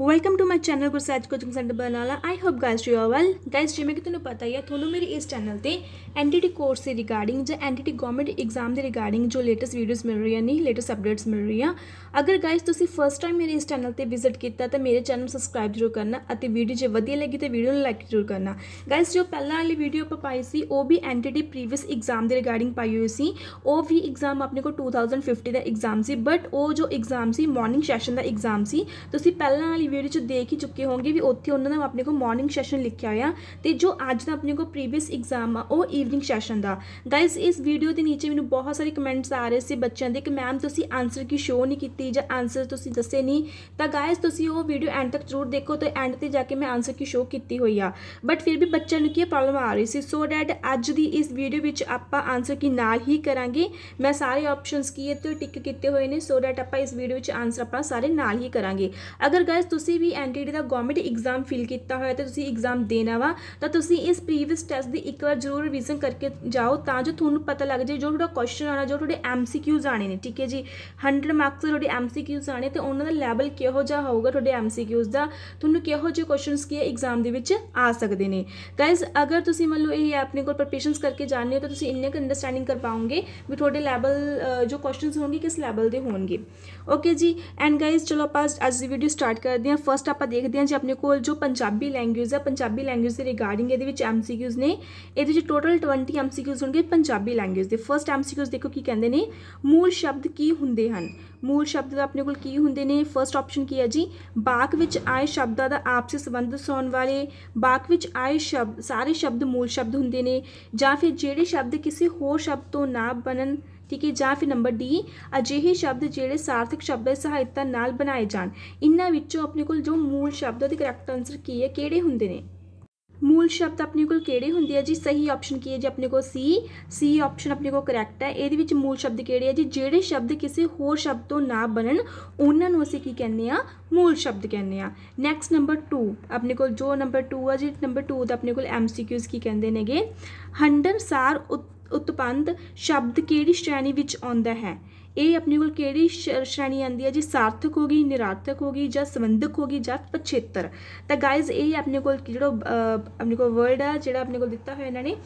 welcome to my channel Gursaj coaching centre Banala I hope guys you are well guys ਜਿਵੇਂ ਕਿ ਤੁਹਾਨੂੰ ਪਤਾ ਹੀ ਹੈ ਤੁਹਾਨੂੰ ਮੇਰੇ ਇਸ ਚੈਨਲ ਤੇ ਐਨਟੀਟੀ ਕੋਰਸ ਦੇ ਰਿਗਾਰਡਿੰਗ ਜਾਂ ਐਨਟੀਟੀ ਗਵਰਨਮੈਂਟ ਐਗਜ਼ਾਮ ਦੇ ਰਿਗਾਰਡਿੰਗ ਜੋ ਲੇਟੈਸਟ ਵੀਡੀਓਜ਼ ਮਿਲ ਰਹੀਆਂ ਨੇ ਲੇਟੈਸਟ ਅਪਡੇਟਸ ਮਿਲ ਰਹੀਆਂ ਅਗਰ ਗਾਇਸ ਤੁਸੀਂ ਫਰਸਟ ਟਾਈਮ ਮੇਰੇ ਇਸ ਚੈਨਲ ਤੇ ਵਿਜ਼ਿਟ ਕੀਤਾ ਤਾਂ ਮੇਰੇ ਚੈਨਲ ਨੂੰ ਸਬਸਕ੍ਰਾਈਬ ਜ਼ਰੂਰ ਕਰਨਾ ਅਤੇ ਵੀਡੀਓ ਜੇ ਵਧੀਆ ਲੱਗੀ ਤਾਂ ਵੀਡੀਓ ਨੂੰ ਲਾਈਕ ਜ਼ਰੂਰ ਕਰਨਾ ਗਾਇਸ ਜੋ ਪਹਿਲਾਂ ਵਾਲੀ ਵੀਡੀਓ ਆਪਾਂ ਪਾਈ ਸੀ ਉਹ ਵੀ ਐਨਟੀਟੀ ਪ੍ਰੀਵੀਅਸ ਐਗਜ਼ਾਮ ਦੇ ਰਿਗਾਰਡਿੰਗ ਪਾਈ ਹੋਈ ਸੀ ਉਹ ਵੀ ਐਗਜ਼ਾਮ ਆਪਣੇ ਕੋਲ 2050 ਦਾ ਐਗਜ਼ਾਮ ਸੀ ਬਟ ਉਹ ਜੋ ਐਗਜ਼ਾਮ ਸੀ ਮਾਰਨਿੰਗ ਸੈਸ਼ਨ ਦਾ ਐਗਜ਼ਾਮ ਸੀ ਤੁਸੀਂ ਪਹਿਲਾਂ ਤੁਸੀਂ ਵੀਡੀਓ 'ਚ ਦੇਖ ਹੀ ਚੁੱਕੇ ਹੋਗੇ ਵੀ ਉੱਥੇ ਉਹਨਾਂ ਨੇ ਆਪਣੇ ਕੋ ਮਾਰਨਿੰਗ ਸੈਸ਼ਨ ਲਿਖਿਆ ਹੋਇਆ ਤੇ ਜੋ ਅੱਜ ਦਾ ਆਪਣੇ ਕੋ ਪ੍ਰੀਵੀਅਸ ਐਗਜ਼ਾਮ ਆ ਉਹ ਈਵਨਿੰਗ ਸੈਸ਼ਨ ਦਾ ਗਾਇਸ ਇਸ ਵੀਡੀਓ ਦੇ ਨੀਚੇ ਮੈਨੂੰ ਬਹੁਤ ਸਾਰੇ ਕਮੈਂਟਸ ਆ ਰਹੇ ਸੀ ਬੱਚਿਆਂ ਦੇ ਕਿ ਮੈਮ ਤੁਸੀਂ ਆਨਸਰ ਕੀ ਸ਼ੋ ਨਹੀਂ ਕੀਤੀ ਜਾਂ ਆਨਸਰ ਤੁਸੀਂ ਦੱਸੇ ਨਹੀਂ ਤਾਂ ਗਾਇਸ ਤੁਸੀਂ ਉਹ ਵੀਡੀਓ ਐਂਡ ਤੱਕ ਜ਼ਰੂਰ ਦੇਖੋ ਤੇ ਐਂਡ ਤੇ ਜਾ ਕੇ ਮੈਂ ਆਨਸਰ ਕੀ ਸ਼ੋ ਕੀਤੀ ਹੋਈ ਆ ਬਟ ਫਿਰ ਵੀ ਬੱਚਿਆਂ ਨੂੰ ਕੀ ਪ੍ਰੋਬਲਮ ਆ ਰਹੀ ਸੀ ਸੋ ਡੈਟ ਅੱਜ ਦੀ ਇਸ ਵੀਡੀਓ ਵਿੱਚ ਆਪਾਂ ਆਨਸਰ ਕੀ ਨਾਲ ਹੀ ਕਰਾਂਗੇ ਮੈਂ ਸਾਰੇ ਆਪਸ਼ਨਸ ਕੀ ਇਹ ਤੇ ਟਿਕ ਕੀਤੇ ਹੋਏ ਨੇ ਸੋ ਡੈਟ ਆਪਾਂ ਇਸ ਵੀਡੀਓ ਵਿੱਚ ਆਨਸਰ ਆਪਾਂ ਸਾਰੇ ਨਾਲ ਹੀ ਕਰਾਂਗੇ ਅਗਰ ਗਾਇਸ ਤੁਸੀਂ ਵੀ ਐਨਟੀਟੀ e ਦਾ ਗਵਰਨਮੈਂਟ ਐਗਜ਼ਾਮ ਫਿਲ ਕੀਤਾ ਹੋਇਆ ਤੇ ਤੁਸੀਂ ਐਗਜ਼ਾਮ ਦੇਣਾ ਵਾ ਤਾਂ ਤੁਸੀਂ ਇਸ ਪ੍ਰੀਵੀਅਸ ਟੈਸਟ ਦੀ ਇੱਕ ਵਾਰ ਜ਼ਰੂਰ ਰਿਵੀਜ਼ਨ ਕਰਕੇ ਜਾਓ ਤਾਂ ਜੋ ਤੁਹਾਨੂੰ ਪਤਾ ਲੱਗ ਜੇ ਜੋ ਤੁਹਾਡਾ ਕੁਐਸਚਨ ਆਣਾ ਜੋ ਤੁਹਾਡੇ ਐਮਸੀਕਿਊਜ਼ ਆਣੇ ਨੇ ਠੀਕ ਹੈ ਜੀ 100 ਮਾਰਕਸ ਦੇ ਤੁਹਾਡੇ ਐਮਸੀਕਿਊਜ਼ ਆਣੇ ਤੇ ਉਹਨਾਂ ਦਾ ਲੈਵਲ ਕਿਹੋ ਜਿਹਾ ਹੋਊਗਾ ਤੁਹਾਡੇ ਐਮਸੀਕਿਊਜ਼ ਦਾ ਤੁਹਾਨੂੰ ਕਿਹੋ ਜਿਹੇ ਕੁਐਸਚਨਸ ਕੀ ਐਗਜ਼ਾਮ ਦੇ ਵਿੱਚ ਆ ਸਕਦੇ ਨੇ ਗਾਇਜ਼ ਅਗਰ ਤੁਸੀਂ ਮੰਨ ਲਓ ਇਹ ਆਪਣੇ ਕੋਲ ਪ੍ਰੈਪਰੇਸ਼ਨਸ ਕਰਕੇ ਜਾਣਦੇ ਹੋ ਤਾਂ ਤੁਸੀਂ ਇੰਨੇ ਕੁ ਅੰਡਰਸਟੈਂਡਿੰਗ ਕਰ ਪਾਓਗੇ ਵੀ ਤੁਹਾਡੇ ਲੈਵਲ ਜੋ ਕੁਐਸਚਨਸ ਹੋਣਗੇ ਕਿਸ ਲੈਵਲ ਦੇ ਹੋਣਗੇ ਓਕੇ ਜੀ ਐਂਡ ਗਾਇਜ਼ ਚਲੋ ਆਪਾਂ ਅੱਜ ਦੀ ਵੀਡੀਓ ਸਟਾਰਟ ਕਰਦੇ ਦੇਖਦੇ ਹਾਂ ਫਸਟ ਆਪਾਂ ਦੇਖਦੇ ਹਾਂ ਜੀ ਆਪਣੇ ਕੋਲ ਜੋ ਪੰਜਾਬੀ ਲੈਂਗੁਏਜ ਹੈ ਪੰਜਾਬੀ ਲੈਂਗੁਏਜ ਦੇ ਰਿਗਾਰਡਿੰਗ ਇਹਦੇ ਵਿੱਚ ਐਮਸੀਕਿਊਜ਼ ਨੇ ਇਹਦੇ ਵਿੱਚ ਟੋਟਲ 20 ਐਮਸੀਕਿਊਜ਼ ਹੋਣਗੇ ਪੰਜਾਬੀ ਲੈਂਗੁਏਜ ਦੇ ਫਸਟ ਐਮਸੀਕਿਊਜ਼ ਦੇਖੋ ਕੀ ਕਹਿੰਦੇ ਨੇ ਮੂਲ ਸ਼ਬਦ ਕੀ ਹੁੰਦੇ ਹਨ ਮੂਲ ਸ਼ਬਦ ਦਾ ਆਪਣੇ ਕੋਲ ਕੀ ਹੁੰਦੇ ਨੇ ਫਰਸਟ ਆਪਸ਼ਨ ਕੀ ਹੈ ਜੀ ਬਾਕ ਵਿੱਚ ਆਏ ਸ਼ਬਦਾਂ ਦਾ ਆਪਸੇ ਸੰਬੰਧ ਸੌਣ ਵਾਲੇ ਬਾਕ ਵਿੱਚ ਆਏ ਸ਼ਬਦ ਸਾਰੇ ਸ਼ਬਦ ਮੂਲ ਸ਼ਬਦ ਹੁੰਦੇ ਨੇ ਜਾਂ ਫਿਰ ਜਿਹੜੇ ਸ਼ਬਦ ਕਿਸੇ ਹੋਰ ਸ਼ਬਦ ਤੋਂ ਨਾ ਬਣਨ ਠੀਕ ਹੈ ਜਾਂ ਫਿਰ ਨੰਬਰ ਡੀ ਅਜਿਹੇ ਸ਼ਬਦ ਜਿਹੜੇ ਸਾਰਥਕ ਸ਼ਬਦ ਸਹਾਇਤਾ ਨਾਲ ਬਣਾਏ ਜਾਣ ਇਹਨਾਂ ਵਿੱਚੋਂ ਆਪਣੇ ਕੋਲ ਜੋ ਮੂਲ ਸ਼ਬਦ ਉਹਦੇ ਕਰੈਕਟ ਆਨਸਰ ਕੀ ਹੈ ਕਿਹੜੇ ਹੁੰਦੇ ਨੇ ਮੂਲ ਸ਼ਬਦ ਆਪਣੇ ਕੋਲ ਕਿਹੜੇ ਹੁੰਦੇ ਆ ਜੀ ਸਹੀ ਆਪਸ਼ਨ ਕੀ ਹੈ ਜੀ ਆਪਣੇ ਕੋਲ ਸੀ ਸੀ ਆਪਸ਼ਨ ਆਪਣੇ ਕੋਲ ਕਰੈਕਟ ਹੈ ਇਹਦੇ ਵਿੱਚ ਮੂਲ ਸ਼ਬਦ ਕਿਹੜੇ ਆ ਜੀ ਜਿਹੜੇ ਸ਼ਬਦ ਕਿਸੇ ਹੋਰ ਸ਼ਬਦ ਤੋਂ ਨਾ ਬਣਨ ਉਹਨਾਂ ਨੂੰ ਅਸੀਂ ਕੀ ਕਹਿੰਦੇ ਆ ਮੂਲ ਸ਼ਬਦ ਕਹਿੰਦੇ ਆ ਨੈਕਸਟ ਨੰਬਰ 2 ਆਪਣੇ ਕੋਲ ਜੋ ਨੰਬਰ 2 ਆ ਜੀ ਨੰਬਰ 2 ਦਾ ਆਪਣੇ ਕੋਲ ਐਮਸੀਕਿਊਜ਼ ਕੀ ਕਹਿੰਦੇ ਨੇਗੇ ਸਾਰ ਉਤਪੰਦ ਸ਼ਬਦ ਕਿਹੜੀ ਸ਼੍ਰੇਣੀ ਵਿੱਚ ਆਉਂਦਾ ਹੈ ਇਹ ਆਪਣੇ ਕੋਲ ਕਿਹੜੀ ਸ਼੍ਰੇਣੀ ਆਂਦੀ ਹੈ ਜੀ ਸਾਰਥਕ ਹੋਗੀ ਨਿਰਾਰਥਕ ਹੋਗੀ ਜਾਂ ਸੰਬੰਧਕ ਹੋਗੀ ਜਾਂ ਪਛੇਤਰ ਤਾਂ ਗਾਇਜ਼ ਇਹ ਆਪਣੇ ਕੋਲ ਜਿਹੜਾ ਆਪਣੇ ਕੋਲ ਵਰਡ ਆ ਜਿਹੜਾ ਆਪਣੇ ਕੋਲ ਦਿੱਤਾ ਹੋਇਆ ਇਹਨਾਂ ਨੇ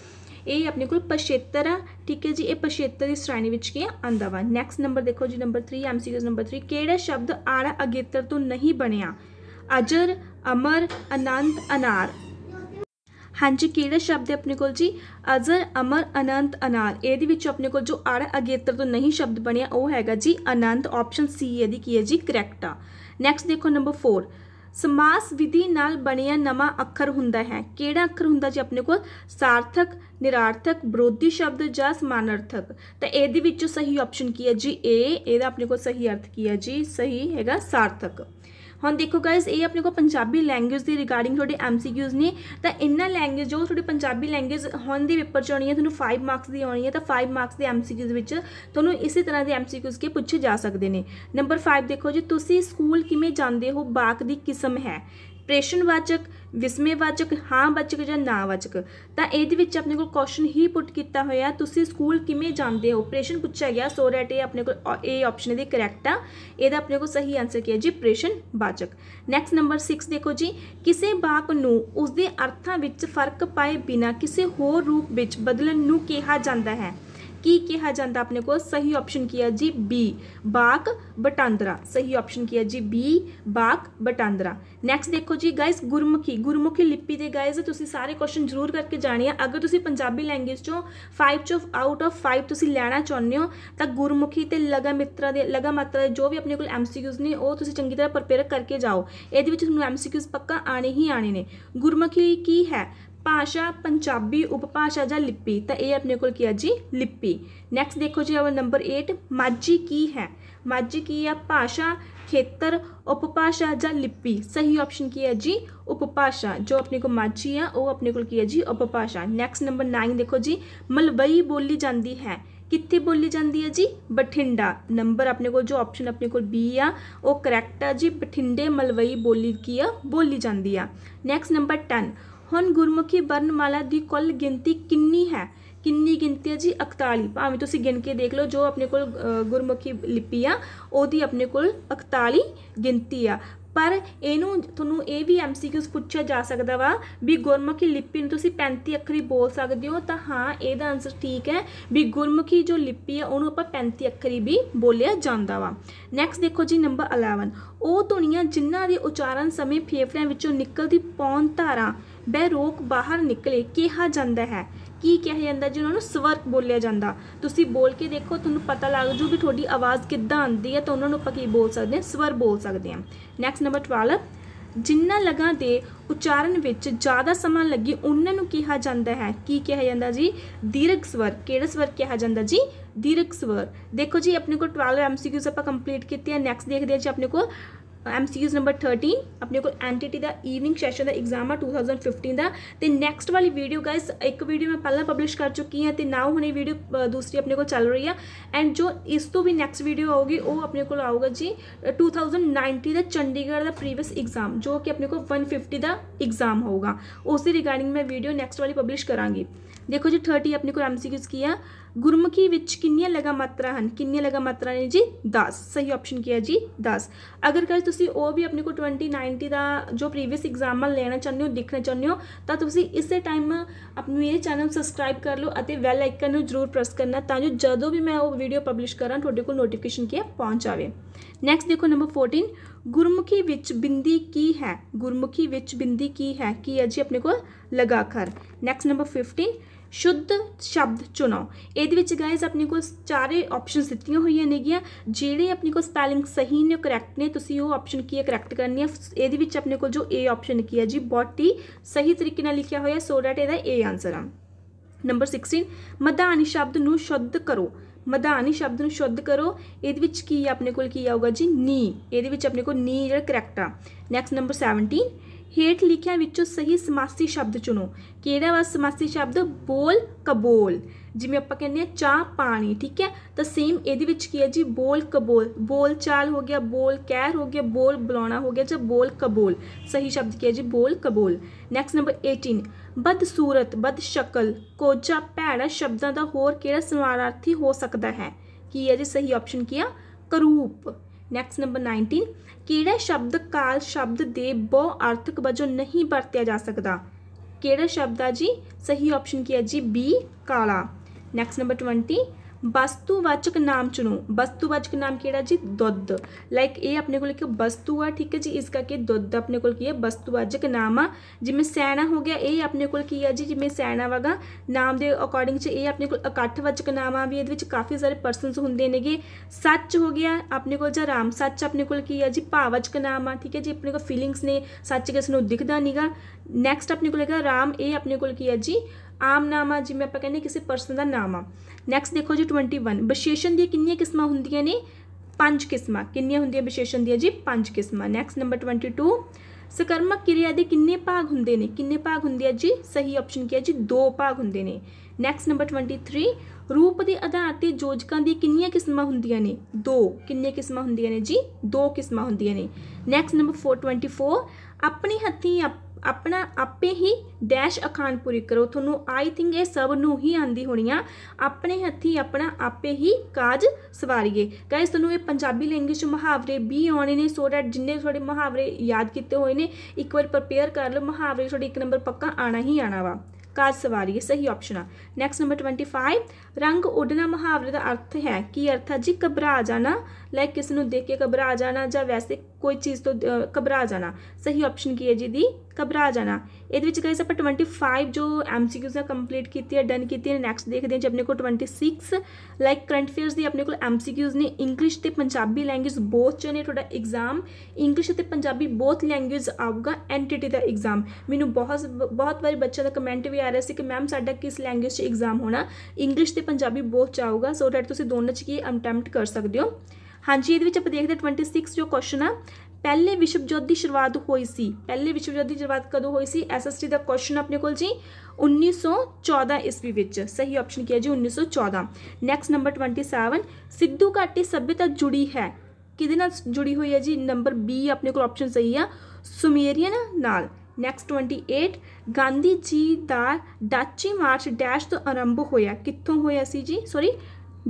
ਇਹ ਆਪਣੇ ਕੋਲ ਪਛੇਤਰ ਆ ਠੀਕ ਹੈ ਜੀ ਇਹ ਪਛੇਤਰ ਦੀ ਸ਼੍ਰੇਣੀ ਵਿੱਚ ਕੀ ਆਂਦਾ ਵਾ ਨੈਕਸਟ ਨੰਬਰ ਦੇਖੋ ਜੀ ਨੰਬਰ 3 ਐਮਸੀਕਿਊਜ਼ ਨੰਬਰ 3 ਕਿਹੜਾ ਸ਼ਬਦ ਆੜਾ ਅਗੇਤਰ ਤੋਂ ਨਹੀਂ ਬਣਿਆ ਅਜਰ ਅਮਰ ਅਨੰਤ ਅਨਾਰ ਹਾਂਜੀ ਕਿਹੜਾ ਸ਼ਬਦ ਹੈ ਆਪਣੇ ਕੋਲ ਜੀ ਅਜ਼ਰ ਅਮਰ ਅਨੰਤ ਅਨਾਰ ਇਹਦੇ ਵਿੱਚ ਆਪਣੇ ਕੋਲ ਜੋ ਅੜ ਅਗੇਤਰ ਤੋਂ ਨਹੀਂ ਸ਼ਬਦ ਬਣਿਆ ਉਹ ਹੈਗਾ ਜੀ ਅਨੰਤ ਆਪਸ਼ਨ ਸੀ ਇਹਦੀ ਕੀ ਹੈ ਜੀ ਕਰੈਕਟ ਆ ਨੈਕਸਟ ਦੇਖੋ ਨੰਬਰ 4 ਸਮਾਸ ਵਿਧੀ ਨਾਲ ਬਣਿਆ ਨਵਾਂ ਅੱਖਰ ਹੁੰਦਾ ਹੈ ਕਿਹੜਾ ਅੱਖਰ ਹੁੰਦਾ ਜੀ ਆਪਣੇ ਕੋਲ ਸਾਰਥਕ ਨਿਰਾਰਥਕ ਵਿਰੋਧੀ ਸ਼ਬਦ ਜਾਂ ਸਮਾਨਾਰਥਕ ਤਾਂ ਇਹਦੇ ਵਿੱਚੋਂ ਸਹੀ ਆਪਸ਼ਨ ਕੀ ਹੈ ਜੀ ਏ ਇਹਦਾ ਆਪਣੇ ਕੋਲ ਸਹੀ ਅਰਥ ਕੀ ਹੈ ਜੀ ਸਹੀ ਹੈਗਾ ਸਾਰਥਕ ਹੁਣ ਦੇਖੋ ਗਾਇਸ ਇਹ ਆਪਣੇ ਕੋ ਪੰਜਾਬੀ ਲੈਂਗੁਏਜ ਦੇ ਰਿਗਾਰਡਿੰਗ ਤੁਹਾਡੇ ਐਮਸੀਕਿਊਜ਼ ਨੇ ਤਾਂ ਇਹਨਾਂ ਲੈਂਗੁਏਜ ਜੋ ਤੁਹਾਡੇ ਪੰਜਾਬੀ ਲੈਂਗੁਏਜ ਹੁਣ ਦੀ ਪੇਪਰ 'ਚ ਆਉਣੀ ਹੈ ਤੁਹਾਨੂੰ 5 ਮਾਰਕਸ ਦੀ ਆਉਣੀ ਹੈ ਤਾਂ 5 ਮਾਰਕਸ ਦੇ ਐਮਸੀਕਿਊਜ਼ ਵਿੱਚ ਤੁਹਾਨੂੰ ਇਸੇ ਤਰ੍ਹਾਂ ਦੇ ਐਮਸੀਕਿਊਜ਼ ਕੇ ਪੁੱਛੇ ਜਾ ਸਕਦੇ ਨੇ ਨੰਬਰ 5 ਦੇਖੋ ਜੀ ਤੁਸੀਂ ਸਕੂਲ ਕਿਵੇਂ ਜਾਂਦੇ ਹੋ ਬਾਕ ਦੀ ਕਿਸਮ ਹੈ ਪ੍ਰੇਸ਼ਨਵਾਚਕ ਵਿਸਮੇਵਾਚਕ ਹਾਂ ਵਾਚਕ ਜਾਂ ਨਾ ਵਾਚਕ ਤਾਂ ਇਹਦੇ ਵਿੱਚ ਆਪਣੇ ਕੋਲ ਕੁਐਸਚਨ ਹੀ ਪੁੱਟ ਕੀਤਾ ਹੋਇਆ ਤੁਸੀਂ ਸਕੂਲ ਕਿਵੇਂ ਜਾਂਦੇ ਹੋ ਆਪਰੇਸ਼ਨ ਪੁੱਛਿਆ ਗਿਆ ਸੋ ਰੈਟ ਇਹ ਆਪਣੇ ਕੋਲ ਇਹ ਆਪਸ਼ਨ ਇਹਦੇ ਕਰੈਕਟ ਆ ਇਹਦਾ ਆਪਣੇ ਕੋਲ ਸਹੀ ਆਨਸਰ ਕੀ ਹੈ ਜੀ ਆਪਰੇਸ਼ਨ ਵਾਚਕ ਨੈਕਸਟ ਨੰਬਰ 6 ਦੇਖੋ ਜੀ ਕਿਸੇ ਵਾਕ ਨੂੰ ਉਸਦੇ ਅਰਥਾਂ ਵਿੱਚ ਫਰਕ ਪਾਏ ਬਿਨਾ ਕਿਸੇ ਹੋਰ ਰੂਪ ਵਿੱਚ ਬਦਲਣ ਨੂੰ ਕਿਹਾ ਜਾਂਦਾ ਹੈ ਕੀ ਕਿਹਾ ਜਾਂਦਾ ਆਪਣੇ ਕੋਲ ਸਹੀ ਆਪਸ਼ਨ ਕੀ ਹੈ ਜੀ ਬੀ ਬਾਕ ਬਟਾਂਦਰਾ ਸਹੀ ਆਪਸ਼ਨ ਕੀ ਹੈ ਜੀ ਬੀ ਬਾਕ ਬਟਾਂਦਰਾ ਨੈਕਸਟ ਦੇਖੋ ਜੀ ਗਾਇਸ ਗੁਰਮੁਖੀ ਗੁਰਮੁਖੀ ਲਿਪੀ ਦੇ ਗਾਇਸ ਤੁਸੀਂ ਸਾਰੇ ਕੁਐਸਚਨ ਜ਼ਰੂਰ ਕਰਕੇ ਜਾਣੀ ਆ ਅਗਰ ਤੁਸੀਂ ਪੰਜਾਬੀ ਲੈਂਗੁਏਜ ਚੋਂ 5 ਚੋਂ ਆਊਟ ਆਫ 5 ਤੁਸੀਂ ਲੈਣਾ ਚਾਹੁੰਦੇ ਹੋ ਤਾਂ ਗੁਰਮੁਖੀ ਤੇ ਲਗਾ ਮਿੱਤਰਾ ਦੇ ਲਗਾ ਮਾਤਰਾ ਜੋ ਵੀ ਆਪਣੇ ਕੋਲ ਐਮਸੀਕਿਊਜ਼ ਨੇ ਉਹ ਤੁਸੀਂ ਚੰਗੀ ਤਰ੍ਹਾਂ ਪ੍ਰਪੇਅਰ ਕਰਕੇ ਜਾਓ ਇਹਦੇ ਵਿੱਚ ਤੁਹਾਨੂੰ ਐਮਸੀਕਿਊਜ਼ ਪੱਕਾ ਆਣੇ ਹੀ ਆਣੇ ਨੇ ਗੁਰਮੁਖੀ ਕੀ ਹੈ ਭਾਸ਼ਾ ਪੰਜਾਬੀ ਉਪਭਾਸ਼ਾ ਜਾਂ ਲਿਪੀ ਤਾਂ ਇਹ ਆਪਣੇ ਕੋਲ ਕੀ ਹੈ ਜੀ ਲਿਪੀ ਨੈਕਸਟ ਦੇਖੋ ਜੀ ਆਵਰ ਨੰਬਰ 8 ਮਾਝੀ ਕੀ ਹੈ ਮਾਝੀ ਕੀ ਹੈ ਭਾਸ਼ਾ ਖੇਤਰ ਉਪਭਾਸ਼ਾ ਜਾਂ ਲਿਪੀ ਸਹੀ ਆਪਸ਼ਨ ਕੀ ਹੈ ਜੀ ਉਪਭਾਸ਼ਾ ਜੋ ਆਪਣੇ ਕੋਲ ਮਾਝੀ ਆ ਉਹ ਆਪਣੇ ਕੋਲ ਕੀ ਹੈ ਜੀ ਉਪਭਾਸ਼ਾ ਨੈਕਸਟ ਨੰਬਰ 9 ਦੇਖੋ ਜੀ ਮਲਵਈ ਬੋਲੀ ਜਾਂਦੀ ਹੈ ਕਿੱਥੇ ਬੋਲੀ ਜਾਂਦੀ ਹੈ ਜੀ ਬਠਿੰਡਾ ਨੰਬਰ ਆਪਣੇ ਕੋਲ ਜੋ ਆਪਸ਼ਨ ਆਪਣੇ ਕੋਲ ਬੀ ਆ ਉਹ ਕਰੈਕਟ ਆ ਜੀ ਬਠਿੰਡੇ ਮਲਵਈ ਬੋਲੀ ਕੀ ਆ ਬੋਲੀ ਜਾਂਦੀ ਆ ਨੈਕਸਟ ਨੰਬਰ 10 ਹੁਣ ਗੁਰਮੁਖੀ ਵਰਣਮਾਲਾ ਦੀ ਕੁੱਲ ਗਿਣਤੀ ਕਿੰਨੀ ਹੈ ਕਿੰਨੀ ਗਿਣਤੀ ਹੈ ਜੀ 41 ਭਾਵੇਂ ਤੁਸੀਂ ਗਿਣ ਕੇ ਦੇਖ ਲਓ ਜੋ ਆਪਣੇ ਕੋਲ ਗੁਰਮੁਖੀ ਲਿਪੀ ਆ ਉਹਦੀ ਆਪਣੇ ਕੋਲ 41 ਗਿਣਤੀ ਆ ਪਰ ਇਹਨੂੰ ਤੁਹਾਨੂੰ ਇਹ ਵੀ ਐਮਸੀਕਿਊਸ ਪੁੱਛਿਆ ਜਾ ਸਕਦਾ ਵਾ ਵੀ ਗੁਰਮੁਖੀ ਲਿਪੀ ਨੂੰ ਤੁਸੀਂ 35 ਅੱਖਰੀ ਬੋਲ ਸਕਦੇ ਹੋ ਤਾਂ ਹਾਂ ਇਹਦਾ ਆਨਸਰ ਠੀਕ ਹੈ ਵੀ ਗੁਰਮੁਖੀ ਜੋ ਲਿਪੀ ਆ ਉਹਨੂੰ ਆਪਾਂ 35 ਅੱਖਰੀ ਵੀ ਬੋਲਿਆ ਜਾਂਦਾ ਵਾ ਨੈਕਸਟ ਦੇਖੋ ਜੀ ਨੰਬਰ 11 ਉਹ ਧੁਨੀਆਂ ਜਿਨ੍ਹਾਂ ਦੇ ਉਚਾਰਨ ਸਮੇਂ ਫੇਫੜਿਆਂ ਵਿੱਚੋਂ ਨਿਕਲਦੀ ਪੌਣ ਧਾਰਾ ਬੈਰੋਕ ਬਾਹਰ ਨਿਕਲੇ ਕਿਹਾ ਜਾਂਦਾ ਹੈ ਕੀ ਕਿਹਾ ਜਾਂਦਾ ਜਿਹਨਾਂ ਨੂੰ ਸਵਰਕ ਬੋਲਿਆ ਜਾਂਦਾ ਤੁਸੀਂ ਬੋਲ ਕੇ ਦੇਖੋ ਤੁਹਾਨੂੰ ਪਤਾ ਲੱਗ ਜੂ ਵੀ ਤੁਹਾਡੀ ਆਵਾਜ਼ ਕਿੱਦਾਂ ਆਉਂਦੀ ਹੈ ਤਾਂ ਉਹਨਾਂ ਨੂੰ ਆਪਾਂ ਕੀ ਬੋਲ ਸਕਦੇ ਹਾਂ ਸਵਰ ਬੋਲ ਸਕਦੇ ਹਾਂ ਨੈਕਸਟ ਨੰਬਰ 12 ਜਿੰਨਾ ਲਗਾ ਦੇ ਉਚਾਰਨ ਵਿੱਚ ਜ਼ਿਆਦਾ ਸਮਾਂ ਲੱਗੇ ਉਹਨਾਂ ਨੂੰ ਕਿਹਾ ਜਾਂਦਾ ਹੈ ਕੀ ਕਿਹਾ ਜਾਂਦਾ ਜੀ ਦੀਰਘ ਸਵਰ ਕਿਹੜਾ ਸਵਰ ਕਿਹਾ ਜਾਂਦਾ ਜੀ ਦੀਰਘ ਸਵਰ ਦੇਖੋ ਜੀ ਆਪਣੇ ਕੋਲ 12 ਐਮਸੀਕਿਊਜ਼ ਆਪਾਂ ਕੰਪਲੀਟ ਕੀਤੇ ਆ ਨੈਕਸਟ ਦੇਖਦੇ ਆ ਜੀ ਆਪਣੇ ਕੋਲ ਐਮਸੀਕਿਊਜ਼ ਨੰਬਰ 13 ਆਪਣੇ ਕੋਲ ਐਂਟੀਟੀ ਦਾ ਈਵਨਿੰਗ ਸੈਸ਼ਨ ਦਾ ਐਗਜ਼ਾਮ ਆ 2015 ਦਾ ਤੇ ਨੈਕਸਟ ਵਾਲੀ ਵੀਡੀਓ ਗਾਇਸ ਇੱਕ ਵੀਡੀਓ ਮੈਂ ਪਹਿਲਾਂ ਪਬਲਿਸ਼ ਕਰ ਚੁੱਕੀ ਹਾਂ ਤੇ ਨਾਉ ਹੁਣੇ ਵੀਡੀਓ ਦੂਸਰੀ ਆਪਣੇ ਕੋਲ ਚੱਲ ਰਹੀ ਆ ਐਂਡ ਜੋ ਇਸ ਤੋਂ ਵੀ ਨੈਕਸਟ ਵੀਡੀਓ ਆਊਗੀ ਉਹ ਆਪਣੇ ਕੋਲ ਆਊਗਾ ਜੀ 2019 ਦਾ ਚੰਡੀਗੜ੍ਹ ਦਾ ਪ੍ਰੀਵੀਅਸ ਐਗਜ਼ਾਮ ਜੋ ਕਿ ਆਪਣੇ ਕੋਲ 150 ਦਾ ਐਗਜ਼ਾਮ ਹੋਊਗਾ ਉਸ ਦੇ ਰਿਗਾਰਡਿੰਗ ਮੈਂ ਵੀਡੀਓ ਨੈਕਸਟ ਵਾਲੀ ਪਬਲਿਸ਼ ਕਰਾਂਗੀ ਦੇਖੋ ਜੀ 30 ਆਪਣੇ ਕੋਲ ਐਮਸੀਕਿਊਸ ਕੀ ਆ ਗੁਰਮੁਖੀ ਵਿੱਚ ਕਿੰਨੀਆਂ ਲਗਾ ਮਾਤਰਾ ਹਨ ਕਿੰਨੀਆਂ ਲਗਾ ਮਾਤਰਾ ਨੇ ਜੀ 10 ਸਹੀ ਆਪਸ਼ਨ ਕੀ ਹੈ ਜੀ 10 ਅਗਰ ਕਰ ਤੁਸੀਂ ਉਹ ਵੀ ਆਪਣੇ ਕੋਲ 2090 ਦਾ ਜੋ ਪ੍ਰੀਵੀਅਸ ਐਗਜ਼ਾਮਲ ਲੈਣਾ ਚਾਹੁੰਦੇ ਹੋ ਦੇਖਣਾ ਚਾਹੁੰਦੇ ਹੋ ਤਾਂ ਤੁਸੀਂ ਇਸੇ ਟਾਈਮ ਆਪਣੇ ਮੇਰੇ ਚੈਨਲ ਨੂੰ ਸਬਸਕ੍ਰਾਈਬ ਕਰ ਲਓ ਅਤੇ ਵੈਲ ਆਈਕਨ ਨੂੰ ਜ਼ਰੂਰ ਪ੍ਰੈਸ ਕਰਨਾ ਤਾਂ ਜੋ ਜਦੋਂ ਵੀ ਮੈਂ ਉਹ ਵੀਡੀਓ ਪਬਲਿਸ਼ ਕਰਾਂ ਤੁਹਾਡੇ ਕੋਲ ਨੋਟੀਫਿਕੇਸ਼ਨ ਕੀ ਪਹੁੰਚ ਜਾਵੇ ਨੈਕਸਟ ਦੇਖੋ ਨੰਬਰ 14 ਗੁਰਮੁਖੀ ਵਿੱਚ ਬਿੰਦੀ ਕੀ ਹੈ ਗੁਰਮੁਖੀ ਵਿੱਚ ਬਿੰਦੀ ਕੀ ਹੈ ਕੀ ਹੈ ਜੀ ਆਪਣੇ ਕੋਲ ਲਗਾਖਰ ਨੈਕਸਟ ਨੰਬਰ 15 ਸ਼ੁੱਧ ਸ਼ਬਦ ਚੁਣੋ ਇਹਦੇ ਵਿੱਚ ਗਾਇਜ਼ ਆਪਣੇ ਕੋਲ ਚਾਰੇ ਆਪਸ਼ਨਸ ਦਿੱਤੀਆਂ ਹੋਈਆਂ ਨੇਗੀਆਂ ਜਿਹੜੇ ਆਪਣੇ ਕੋਲ ਸਪੈਲਿੰਗ ਸਹੀ ਨੇ ਕਰੈਕਟ ਨੇ ਤੁਸੀਂ ਉਹ ਆਪਸ਼ਨ ਕੀ ਹੈ ਕਰੈਕਟ ਕਰਨੀ ਹੈ ਇਹਦੇ ਵਿੱਚ ਆਪਣੇ ਕੋਲ ਜੋ A ਆਪਸ਼ਨ ਕੀ ਹੈ ਜੀ ਬੋਟੀ ਸਹੀ ਤਰੀਕੇ ਨਾਲ ਲਿਖਿਆ ਹੋਇਆ ਸੋ ਦੈਟ ਇਹਦਾ A ਆਨਸਰ ਆ ਨੰਬਰ 16 ਮਧਾਨੀ ਸ਼ਬਦ ਨੂੰ ਸ਼ੁੱਧ ਕਰੋ ਮਧਾਨੀ ਸ਼ਬਦ ਨੂੰ ਸ਼ੁੱਧ ਕਰੋ ਇਹਦੇ ਵਿੱਚ ਕੀ ਆਪਣੇ ਕੋਲ ਕੀ ਆਊਗਾ ਜੀ ਨੀ ਇਹਦੇ ਵਿੱਚ ਆਪਣੇ ਕੋਲ ਨੀ ਜਿਹੜਾ ਕਰੈਕਟ ਆ ਨੈਕਸਟ ਨੰਬਰ 17 ਹੇਠ ਲਿਖਿਆਂ ਵਿੱਚੋਂ ਸਹੀ ਸਮਾਸੀ ਸ਼ਬਦ ਚੁਣੋ ਕਿਹੜਾ ਵਾ ਸਮਾਸੀ ਸ਼ਬਦ ਬੋਲ ਕਬੋਲ ਜਿਵੇਂ ਆਪਾਂ ਕਹਿੰਦੇ ਆ ਚਾਹ ਪਾਣੀ ਠੀਕ ਹੈ ਤਾਂ ਸੇਮ ਇਹਦੇ ਵਿੱਚ ਕੀ ਹੈ ਜੀ ਬੋਲ ਕਬੋਲ ਬੋਲ ਚਾਲ ਹੋ ਗਿਆ ਬੋਲ ਕਹਿਰ ਹੋ ਗਿਆ ਬੋਲ ਬੁਲਾਉਣਾ ਹੋ ਗਿਆ ਜਾਂ ਬੋਲ ਕਬੋਲ ਸਹੀ ਸ਼ਬਦ ਕੀ ਹੈ ਜੀ ਬੋਲ ਕਬੋਲ ਨੈਕਸਟ ਨੰਬਰ 18 ਬਦ ਸੂਰਤ ਬਦ ਸ਼ਕਲ ਕੋਝਾ ਭੈੜਾ ਸ਼ਬਦਾਂ ਦਾ ਹੋਰ ਕਿਹੜਾ ਸਮਾਨਾਰਥੀ ਹੋ ਸਕਦਾ ਹੈ ਕੀ ਹੈ ਜੀ ਸਹੀ ਆਪਸ਼ਨ ਕੀ ਆ ਕਰੂਪ ਨੈਕਸਟ ਨੰਬਰ 19 ਕਿਹੜਾ ਸ਼ਬਦ ਕਾਲ ਸ਼ਬਦ ਦੇ ਬਹੁ ਅਰਥਕ ਵਜੋਂ ਨਹੀਂ ਵਰਤਿਆ ਜਾ ਸਕਦਾ ਕਿਹੜਾ ਸ਼ਬਦ ਆ ਜੀ ਸਹੀ ਆਪਸ਼ਨ ਕੀ ਹੈ ਜੀ ਬੀ ਕਾਲਾ ਨੈਕਸਟ ਨੰਬਰ 20 ਵਸਤੂਵਾਚਕ ਨਾਮ ਚੁਣੋ ਵਸਤੂਵਾਚਕ ਨਾਮ ਕਿਹੜਾ ਜੀ ਦੁੱਧ ਲਾਈਕ ਇਹ ਆਪਣੇ ਕੋਲ ਇੱਕ ਵਸਤੂ ਆ ਠੀਕ ਹੈ ਜੀ ਇਸ ਕਰਕੇ ਦੁੱਧ ਆਪਣੇ ਕੋਲ ਕੀ ਹੈ ਵਸਤੂਵਾਚਕ ਨਾਮ ਆ ਜਿਵੇਂ ਸੈਣਾ ਹੋ ਗਿਆ ਇਹ ਆਪਣੇ ਕੋਲ ਕੀ ਆ ਜੀ ਜਿਵੇਂ ਸੈਣਾ ਵਗਾ ਨਾਮ ਦੇ ਅਕੋਰਡਿੰਗ ਚ ਇਹ ਆਪਣੇ ਕੋਲ ਇਕੱਠਵਾਚਕ ਨਾਮ ਆ ਵੀ ਇਹਦੇ ਵਿੱਚ ਕਾਫੀ ਸਾਰੇ ਪਰਸਨਸ ਹੁੰਦੇ ਨੇਗੇ ਸੱਚ ਹੋ ਗਿਆ ਆਪਣੇ ਕੋਲ ਜਾਂ ਰਾਮ ਸੱਚ ਆਪਣੇ ਕੋਲ ਕੀ ਆ ਜੀ ਭਾਵਾਚਕ ਨਾਮ ਆ ਠੀਕ ਹੈ ਜੀ ਆਪਣੇ ਕੋਲ ਫੀਲਿੰਗਸ ਨੇ ਸੱਚ ਕਿਸ ਨੂੰ ਦਿਖਦਾ ਨਹੀਂਗਾ ਨੈਕਸਟ ਆਪਣੇ ਕੋਲ ਹੈਗਾ ਰਾਮ ਇਹ ਆਪਣੇ ਕੋਲ ਕੀ ਆ ਜੀ ਆਮ ਨਾਮ ਆ ਜਿਵੇਂ ਆਪਾਂ ਕਹਿੰਦੇ ਕਿਸੇ ਪਰਸਨ ਦਾ ਨਾਮ ਆ ਨੈਕਸਟ ਦੇਖੋ ਜੀ 21 ਵਿਸ਼ੇਸ਼ਣ ਦੀਆਂ ਕਿੰਨੀਆਂ ਕਿਸਮਾਂ ਹੁੰਦੀਆਂ ਨੇ ਪੰਜ ਕਿਸਮਾਂ ਕਿੰਨੀਆਂ ਹੁੰਦੀਆਂ ਵਿਸ਼ੇਸ਼ਣ ਦੀਆਂ ਜੀ ਪੰਜ ਕਿਸਮਾਂ ਨੈਕਸਟ ਨੰਬਰ 22 ਸਕਰਮਕ ਕਿਰਿਆ ਦੇ ਕਿੰਨੇ ਭਾਗ ਹੁੰਦੇ ਨੇ ਕਿੰਨੇ ਭਾਗ ਹੁੰਦੇ ਆ ਜੀ ਸਹੀ ਆਪਸ਼ਨ ਕੀ ਹੈ ਜੀ ਦੋ ਭਾਗ ਹੁੰਦੇ ਨੇ ਨੈਕਸਟ ਨੰਬਰ 23 ਰੂਪ ਦੇ ਆਧਾਰ ਤੇ ਜੋਜਕਾਂ ਦੀ ਕਿੰਨੀਆਂ ਕਿਸਮਾਂ ਹੁੰਦੀਆਂ ਨੇ ਦੋ ਕਿੰਨੇ ਕਿਸਮਾਂ ਹੁੰਦੀਆਂ ਨੇ ਜੀ ਦੋ ਕਿਸਮਾਂ ਹੁੰਦੀਆਂ ਨੇ ਨੈਕਸਟ ਨੰਬਰ 424 ਆਪਣੇ ਹੱਥੀਂ ਆਪਣਾ ਆਪੇ ਹੀ ਡੈਸ਼ ਅਖਾਨ ਪੂਰੀ ਕਰੋ ਤੁਹਾਨੂੰ ਆਈ ਥਿੰਕ ਇਹ ਸਭ ਨੂੰ ਹੀ ਆਂਦੀ ਹੋਣੀ ਆ ਆਪਣੇ ਹੱਥੀ ਆਪਣਾ ਆਪੇ ਹੀ ਕਾਜ ਸਵਾਰੀਏ ਗਾਇਸ ਤੁਹਾਨੂੰ ਇਹ ਪੰਜਾਬੀ ਲੈਂਗੁਏਜ ਮੁਹਾਵਰੇ ਵੀ ਆਉਣੇ ਨੇ ਸੋ ਦੈਟ ਜਿੰਨੇ ਤੁਹਾਡੇ ਮੁਹਾਵਰੇ ਯਾਦ ਕੀਤੇ ਹੋਏ ਨੇ ਇੱਕ ਵਾਰ ਪ੍ਰਪੇਅਰ ਕਰ ਲਓ ਮੁਹਾਵਰੇ ਤੁਹਾਡੇ ਇੱਕ ਨੰਬਰ ਪੱਕਾ ਆਣਾ ਹੀ ਆਣਾ ਵਾ ਕਾਜ ਸਵਾਰੀਏ ਸਹੀ ਆਪਸ਼ਨ ਆ ਨੈਕਸਟ ਨੰਬਰ 25 ਰੰਗ ਉੱਡਣਾ ਮੁਹਾਵਰੇ ਦਾ ਅਰਥ ਹੈ ਕੀ ਅਰਥ ਹੈ ਜੀ ਘਬਰਾ ਜਾਣਾ ਲਾਈਕ ਕਿਸ ਨੂੰ ਦੇਖ ਕੇ ਘਬਰਾ ਜਾਣਾ ਜਾਂ ਵੈਸੇ ਕੋਈ ਚੀਜ਼ ਤੋਂ ਘਬਰਾ ਜਾਣਾ ਸਹੀ ਆਪਸ਼ਨ ਕੀ ਹੈ ਜੀ ਦੀ ਘਬਰਾ ਜਾਣਾ ਇਹਦੇ ਵਿੱਚ ਗਾਇਸ ਆਪਾਂ 25 ਜੋ ਐਮਸੀਕਿਊਜ਼ ਆ ਕੰਪਲੀਟ ਕੀਤੀ ਹੈ ਡਨ ਕੀਤੀ ਹੈ ਨੈਕਸਟ ਦੇਖਦੇ ਹਾਂ ਜੀ ਆਪਣੇ ਕੋਲ 26 ਲਾਈਕ ਕਰੰਟ ਅਫੇਅਰਸ ਦੀ ਆਪਣੇ ਕੋਲ ਐਮਸੀਕਿਊਜ਼ ਨੇ ਇੰਗਲਿਸ਼ ਤੇ ਪੰਜਾਬੀ ਲੈਂਗੁਏਜ ਬੋਥ ਚ ਨੇ ਤੁਹਾਡਾ ਐਗਜ਼ਾਮ ਇੰਗਲਿਸ਼ ਤੇ ਪੰਜਾਬੀ ਬੋਥ ਲੈਂਗੁਏਜ ਆਊਗਾ ਐਂਟੀਟੀ ਦਾ ਐਗਜ਼ਾਮ ਮੈਨੂੰ ਬਹੁਤ ਬਹੁਤ ਵਾਰੀ ਬੱਚਿਆਂ ਦਾ ਕਮੈਂਟ ਵੀ ਆ ਰਿਹਾ ਸੀ ਕਿ ਮੈਮ ਸਾਡਾ ਕਿਸ ਲੈਂਗੁਏਜ 'ਚ ਐਗਜ਼ਾਮ ਹੋਣਾ ਇੰਗਲਿਸ਼ ਤੇ ਪੰਜਾਬੀ ਬੋਥ ਚ ਆਊਗਾ ਸੋ ਦੈਟ ਤੁਸੀਂ ਦੋਨਾਂ 'ਚ ਕੀ ਅਟੈਂਪਟ ਕਰ ਸਕਦੇ ਹੋ ਹਾਂਜੀ ਇਹਦੇ ਵਿੱਚ ਆਪਾਂ ਦੇਖਦੇ 26 ਜੋ ਕੁਐਸਚਨ ਆ ਪਹਿਲੇ ਵਿਸ਼ਵ ਯੁੱਧ ਦੀ ਸ਼ੁਰੂਆਤ ਹੋਈ ਸੀ ਪਹਿਲੇ ਵਿਸ਼ਵ ਯੁੱਧ ਦੀ ਸ਼ੁਰੂਆਤ ਕਦੋਂ ਹੋਈ ਸੀ ਐਸਐਸਟੀ ਦਾ ਕੁਐਸਚਨ ਆਪਣੇ ਕੋਲ ਜੀ 1914 ਈਸਵੀ ਵਿੱਚ ਸਹੀ ਆਪਸ਼ਨ ਕੀ ਹੈ ਜੀ 1914 ਨੈਕਸਟ ਨੰਬਰ 27 ਸਿੱਧੂ ਘਾਟੀ ਸਭਿਅਤਾ ਜੁੜੀ ਹੈ ਕਿਹਦੇ ਨਾਲ ਜੁੜੀ ਹੋਈ ਹੈ ਜੀ ਨੰਬਰ ਬੀ ਆਪਣੇ ਕੋਲ ਆਪਸ਼ਨ ਸਹੀ ਆ ਸੁਮੇਰੀਅਨ ਨਾਲ ਨੈਕਸਟ 28 ਗਾਂਧੀ ਜੀ ਦਾ ਡਾਚੀ ਮਾਰਚ ਡੈਸ਼ ਤੋਂ ਆਰੰਭ ਹੋਇਆ ਕਿੱਥੋਂ ਹੋਇਆ ਸੀ ਜੀ ਸੌਰੀ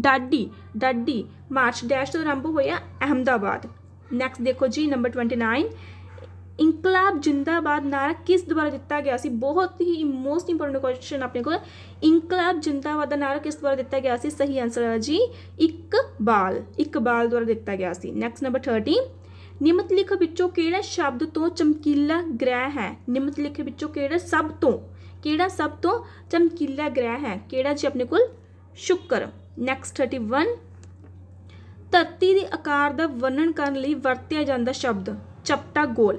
ਡਾਡੀ ਡਾਡੀ ਮਾਰਚ ਡੈਸ਼ ਤੋਂ ਆਰੰਭ ਹੋਇਆ ਅਹਮਦਾਬਾਦ ਨੈਕਸਟ ਦੇਖੋ ਜੀ ਨੰਬਰ 29 ਇਨਕਲਾਬ ਜਿੰਦਾਬਾਦ ਨਾਰਾ ਕਿਸ ਦੁਆਰਾ ਦਿੱਤਾ ਗਿਆ ਸੀ ਬਹੁਤ ਹੀ ਮੋਸਟ ਇੰਪੋਰਟੈਂਟ ਕੁਐਸਚਨ ਆਪਣੇ ਕੋਲ ਇਨਕਲਾਬ ਜਿੰਦਾਬਾਦ ਦਾ ਨਾਰਾ ਕਿਸ ਦੁਆਰਾ ਦਿੱਤਾ ਗਿਆ ਸੀ ਸਹੀ ਆਨਸਰ ਹੈ ਜੀ ਇਕਬਾਲ ਇਕਬਾਲ ਦੁਆਰਾ ਦਿੱਤਾ ਗਿਆ ਸੀ ਨੈਕਸਟ ਨੰਬਰ 30 ਨਿਮਤ ਲਿਖ ਵਿੱਚੋਂ ਕਿਹੜਾ ਸ਼ਬਦ ਤੋਂ ਚਮਕੀਲਾ ਗ੍ਰਹਿ ਹੈ ਨਿਮਤ ਲਿਖ ਵਿੱਚੋਂ ਕਿਹੜਾ ਸਭ ਤੋਂ ਕਿਹੜਾ ਸਭ ਤੋਂ ਚਮਕੀਲਾ ਗ੍ਰਹਿ ਹੈ ਕਿਹੜਾ ਜੀ ਆਪਣੇ ਕੋਲ ਸ਼ੁਕਰ ਨੈਕਸਟ 31 ਧਰਤੀ ਦੇ ਆਕਾਰ ਦਾ ਵਰਣਨ ਕਰਨ ਲਈ ਵਰਤਿਆ ਜਾਂਦਾ ਸ਼ਬਦ ਚਪਟਾ ਗੋਲ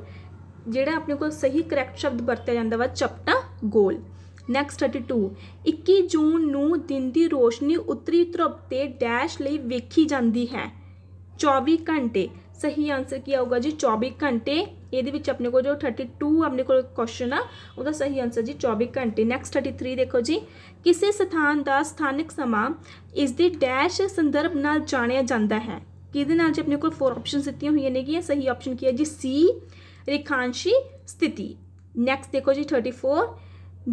ਜਿਹੜਾ ਆਪਣੇ ਕੋਲ ਸਹੀ ਕਰੈਕਟ ਸ਼ਬਦ ਵਰਤਿਆ ਜਾਂਦਾ ਵਾ ਚਪਟਾ ਗੋਲ ਨੈਕਸਟ 32 21 ਜੂਨ ਨੂੰ ਦਿਨ ਦੀ ਰੋਸ਼ਨੀ ਉੱਤਰੀ ਧਰੁਵ ਤੇ ਡੈਸ਼ ਲਈ ਵੇਖੀ ਜਾਂਦੀ ਹੈ 24 ਘੰਟੇ ਸਹੀ ਆਨਸਰ ਕੀ ਆਊਗਾ ਜੀ 24 ਘੰਟੇ ਇਹਦੇ ਵਿੱਚ ਆਪਣੇ ਕੋਲ ਜੋ 32 ਆਪਣੇ ਕੋਲ ਕੁਐਸਚਨ ਆ ਉਹਦਾ ਸਹੀ ਆਨਸਰ ਜੀ 24 ਘੰਟੇ ਨੈਕਸਟ 33 ਦੇਖੋ ਜੀ ਕਿਸੇ ਸਥਾਨ ਦਾ ਸਥਾਨਿਕ ਸਮਾਂ ਇਸ ਦੇ ਡੈਸ਼ ਸੰਦਰਭ ਨਾਲ ਜਾਣਿਆ ਜਾਂਦਾ ਹੈ ਕਿਹਦੇ ਨਾਲ ਜੇ ਆਪਣੇ ਕੋਲ ਫੋਰ ਆਪਸ਼ਨਸ ਦਿੱਤੀਆਂ ਹੋਈਆਂ ਇਹ ਸਹੀ ਆਪਸ਼ਨ ਕੀ ਹੈ ਜੀ ਸੀ ਰੇਖਾਂਸ਼ੀ ਸਥਿਤੀ ਨੈਕਸਟ ਦੇਖੋ ਜੀ 34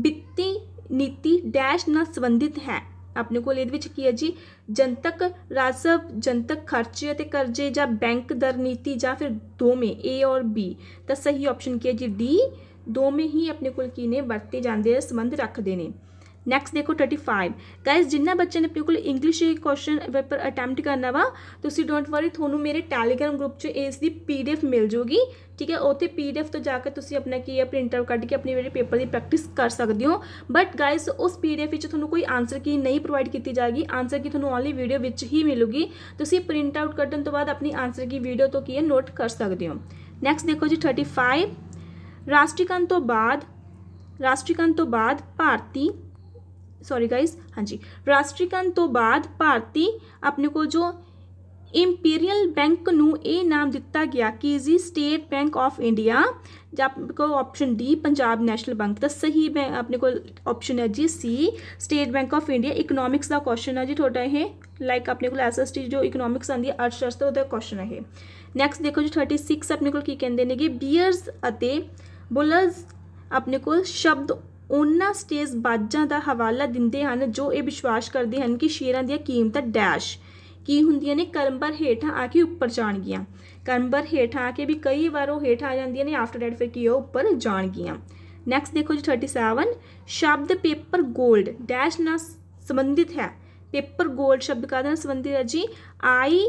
ਵਿੱਤੀ ਨੀਤੀ ਡੈਸ਼ ਨਾਲ ਸੰਬੰਧਿਤ ਹੈ ਆਪਣੇ ਕੋਲ ਇਹਦੇ ਵਿੱਚ ਕੀ ਹੈ ਜੀ ਜਨਤਕ ਰਾਜਸਵ ਜਨਤਕ ਖਰਚੇ ਅਤੇ ਕਰਜ਼ੇ ਜਾਂ ਬੈਂਕ ਦਰ ਨੀਤੀ ਜਾਂ ਫਿਰ ਦੋਵੇਂ A ਔਰ B ਤਾਂ ਸਹੀ ਆਪਸ਼ਨ ਕੀ ਹੈ ਜੀ D ਦੋਵੇਂ ਹੀ ਆਪਣੇ ਕੋਲ ਕੀ ਨੇ ਵਰਤੇ ਜਾਂਦੇ ਆ ਸੰਬੰਧ ਰੱਖਦੇ ਨੇ ਨੈਕਸਟ ਦੇਖੋ 35 ਗਾਇਸ ਜਿੰਨਾ ਬੱਚੇ ਨੇ ਆਪਣੇ ਕੋਲ ਇੰਗਲਿਸ਼ ਕੁਐਸਚਨ ਪੇਪਰ ਅਟੈਂਪਟ ਕਰਨਾ ਵਾ ਤੁਸੀਂ ਡੋਨਟ ਵਰੀ ਤੁਹਾਨੂੰ ਮੇਰੇ ਟੈਲੀਗ੍ਰਾਮ ਗਰੁੱਪ 'ਚ ਇਸ ਦੀ ਪੀਡੀਐਫ ਮਿਲ ਜੂਗੀ ਠੀਕ ਹੈ ਉੱਥੇ ਪੀਡੀਐਫ ਤੋਂ ਜਾ ਕੇ ਤੁਸੀਂ ਆਪਣਾ ਕੀ ਹੈ ਪ੍ਰਿੰਟ ਆਊਟ ਕੱਢ ਕੇ ਆਪਣੀ ਜਿਹੜੀ ਪੇਪਰ ਦੀ ਪ੍ਰੈਕਟਿਸ ਕਰ ਸਕਦੇ ਹੋ ਬਟ ਗਾਇਸ ਉਸ ਪੀਡੀਐਫ ਵਿੱਚ ਤੁਹਾਨੂੰ ਕੋਈ ਆਨਸਰ ਕੀ ਨਹੀਂ ਪ੍ਰੋਵਾਈਡ ਕੀਤੀ ਜਾਏਗੀ ਆਨਸਰ ਕੀ ਤੁਹਾਨੂੰ ਓਨਲੀ ਵੀਡੀਓ ਵਿੱਚ ਹੀ ਮਿਲੂਗੀ ਤੁਸੀਂ ਪ੍ਰਿੰਟ ਆਊਟ ਕੱਢਣ ਤੋਂ ਬਾਅਦ ਆਪਣੀ ਆਨਸਰ ਕੀ ਵੀਡੀਓ ਤੋਂ ਕੀ ਹੈ ਨੋਟ ਕਰ ਸਕਦੇ ਹੋ ਨੈਕਸਟ ਦੇਖੋ ਜੀ 35 ਰਾਸ਼ਟਰੀਕਰਨ ਤੋਂ ਬਾਅਦ ਰਾਸ਼ਟਰੀਕਰਨ ਤੋਂ ਬਾਅਦ ਭਾਰਤੀ सॉरी गाइस हाँ जी राष्ट्रीयकरण तो बाद भारती अपने को जो इंपीरियल बैंक न नाम दिता गया कि जी स्टेट बैंक ऑफ इंडिया को option D Punjab national bank तो सही बैं अपने को ऑप्शन है जी C state bank of India economics का क्वेश्चन है जी थोड़ा यह लाइक अपने को एस एस टी जो इकनोमिक्स आँदी तो है अर्थशास्त्र वह क्वेश्चन है नैक्सट देखो जी थर्टी सिक्स अपने को कहते बीयरस बुलर्स अपने को शब्द ਉਹਨਾਂ ਸਟੇਜ ਬਾਜਾਂ ਦਾ ਹਵਾਲਾ ਦਿੰਦੇ ਹਨ ਜੋ ਇਹ ਵਿਸ਼ਵਾਸ ਕਰਦੇ ਹਨ ਕਿ ਸ਼ੇਰਾਂ ਦੀਆਂ ਕੀਮਤਾਂ ਡੈਸ਼ ਕੀ ਹੁੰਦੀਆਂ ਨੇ ਕਰਮਬਰ ਹੇਠਾਂ ਆ ਕੇ ਉੱਪਰ ਜਾਣਗੀਆਂ ਕਰਮਬਰ ਹੇਠਾਂ ਆ ਕੇ ਵੀ ਕਈ ਵਾਰ ਉਹ ਹੇਠਾਂ ਆ ਜਾਂਦੀਆਂ ਨੇ ਆਫਟਰ ਡੈਟ ਫਿਰ ਕੀ ਉਹ ਉੱਪਰ ਜਾਣਗੀਆਂ ਨੈਕਸਟ ਦੇਖੋ ਜੀ 37 ਸ਼ਬਦ ਪੇਪਰ 골ਡ ਡੈਸ਼ ਨਾਲ ਸੰਬੰਧਿਤ ਹੈ ਪੇਪਰ 골ਡ ਸ਼ਬਦ ਕਾਹਦੇ ਨਾਲ ਸੰਬੰਧਿਤ ਹੈ ਜੀ ਆਈ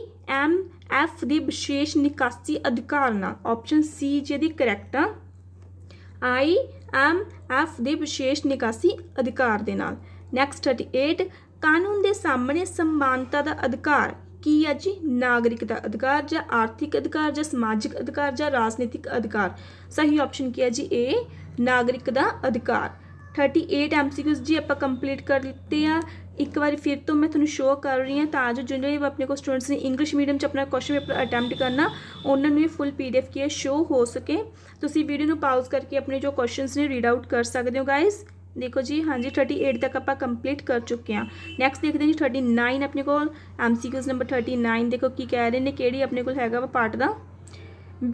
ਐਮ ਐਫ ਦੀ ਵਿਸ਼ੇਸ਼ ਨਿਕਾਸੀ ਅਧਿਕਾਰ ਨਾਲ ਆਪਸ਼ਨ ਸੀ ਜਿਹਦੀ ਕਰੈਕਟ ਆ ਆਈ ਐਮ ਐਫ ਦੇ ਵਿਸ਼ੇਸ਼ ਨਿਕਾਸੀ ਅਧਿਕਾਰ ਦੇ ਨਾਲ ਨੈਕਸਟ 38 ਕਾਨੂੰਨ ਦੇ ਸਾਹਮਣੇ ਸਮਾਨਤਾ ਦਾ ਅਧਿਕਾਰ ਕੀ ਹੈ ਜੀ ਨਾਗਰਿਕ ਦਾ ਅਧਿਕਾਰ ਜਾਂ ਆਰਥਿਕ ਅਧਿਕਾਰ ਜਾਂ ਸਮਾਜਿਕ ਅਧਿਕਾਰ ਜਾਂ ਰਾਜਨੀਤਿਕ ਅਧਿਕਾਰ ਸਹੀ ਆਪਸ਼ਨ ਕੀ ਹੈ ਜੀ ਏ ਨਾਗਰਿਕ ਦਾ ਅਧਿਕਾਰ 38 ਐਮਸੀਕਿਊਜ਼ ਜੀ ਆਪਾਂ ਕੰਪਲੀਟ ਕਰ ਲਿੱਤੇ ਆ ਇੱਕ ਵਾਰ ਫਿਰ ਤੋਂ ਮੈਂ ਤੁਹਾਨੂੰ ਸ਼ੋਅ ਕਰ ਰਹੀ ਹਾਂ ਤਾਂ ਜੋ ਜਿਹੜੇ ਆਪਣੇ ਕੋਲ ਸਟੂਡੈਂਟਸ ਨੇ ਇੰਗਲਿਸ਼ ਮੀਡੀਅਮ 'ਚ ਆਪਣਾ ਕੁਐਸਚਨ ਪੇਪਰ ਅਟੈਂਪਟ ਕਰਨਾ ਉਹਨਾਂ ਨੂੰ ਇਹ ਫੁੱਲ ਪੀਡੀਐਫ ਕੀ ਹੈ ਸ਼ੋਅ ਹੋ ਸਕੇ ਤੁਸੀਂ ਵੀਡੀਓ ਨੂੰ ਪਾਜ਼ ਕਰਕੇ ਆਪਣੇ ਜੋ ਕੁਐਸਚਨਸ ਨੇ ਰੀਡ ਆਊਟ ਕਰ ਸਕਦੇ ਹੋ ਗਾਇਸ ਦੇਖੋ ਜੀ ਹਾਂਜੀ 38 ਤੱਕ ਆਪਾਂ ਕੰਪਲੀਟ ਕਰ ਚੁੱਕੇ ਹਾਂ ਨੈਕਸਟ ਦੇਖਦੇ ਹਾਂ ਜੀ 39 ਆਪਣੇ ਕੋਲ ਐਮਸੀਕਿਊਜ਼ ਨੰਬਰ 39 ਦੇਖੋ ਕੀ ਕਹਿ ਰਹੇ ਨੇ ਕਿਹੜੀ ਆਪਣੇ ਕੋਲ ਹੈਗਾ ਵਾ ਪਾਰਟ ਦਾ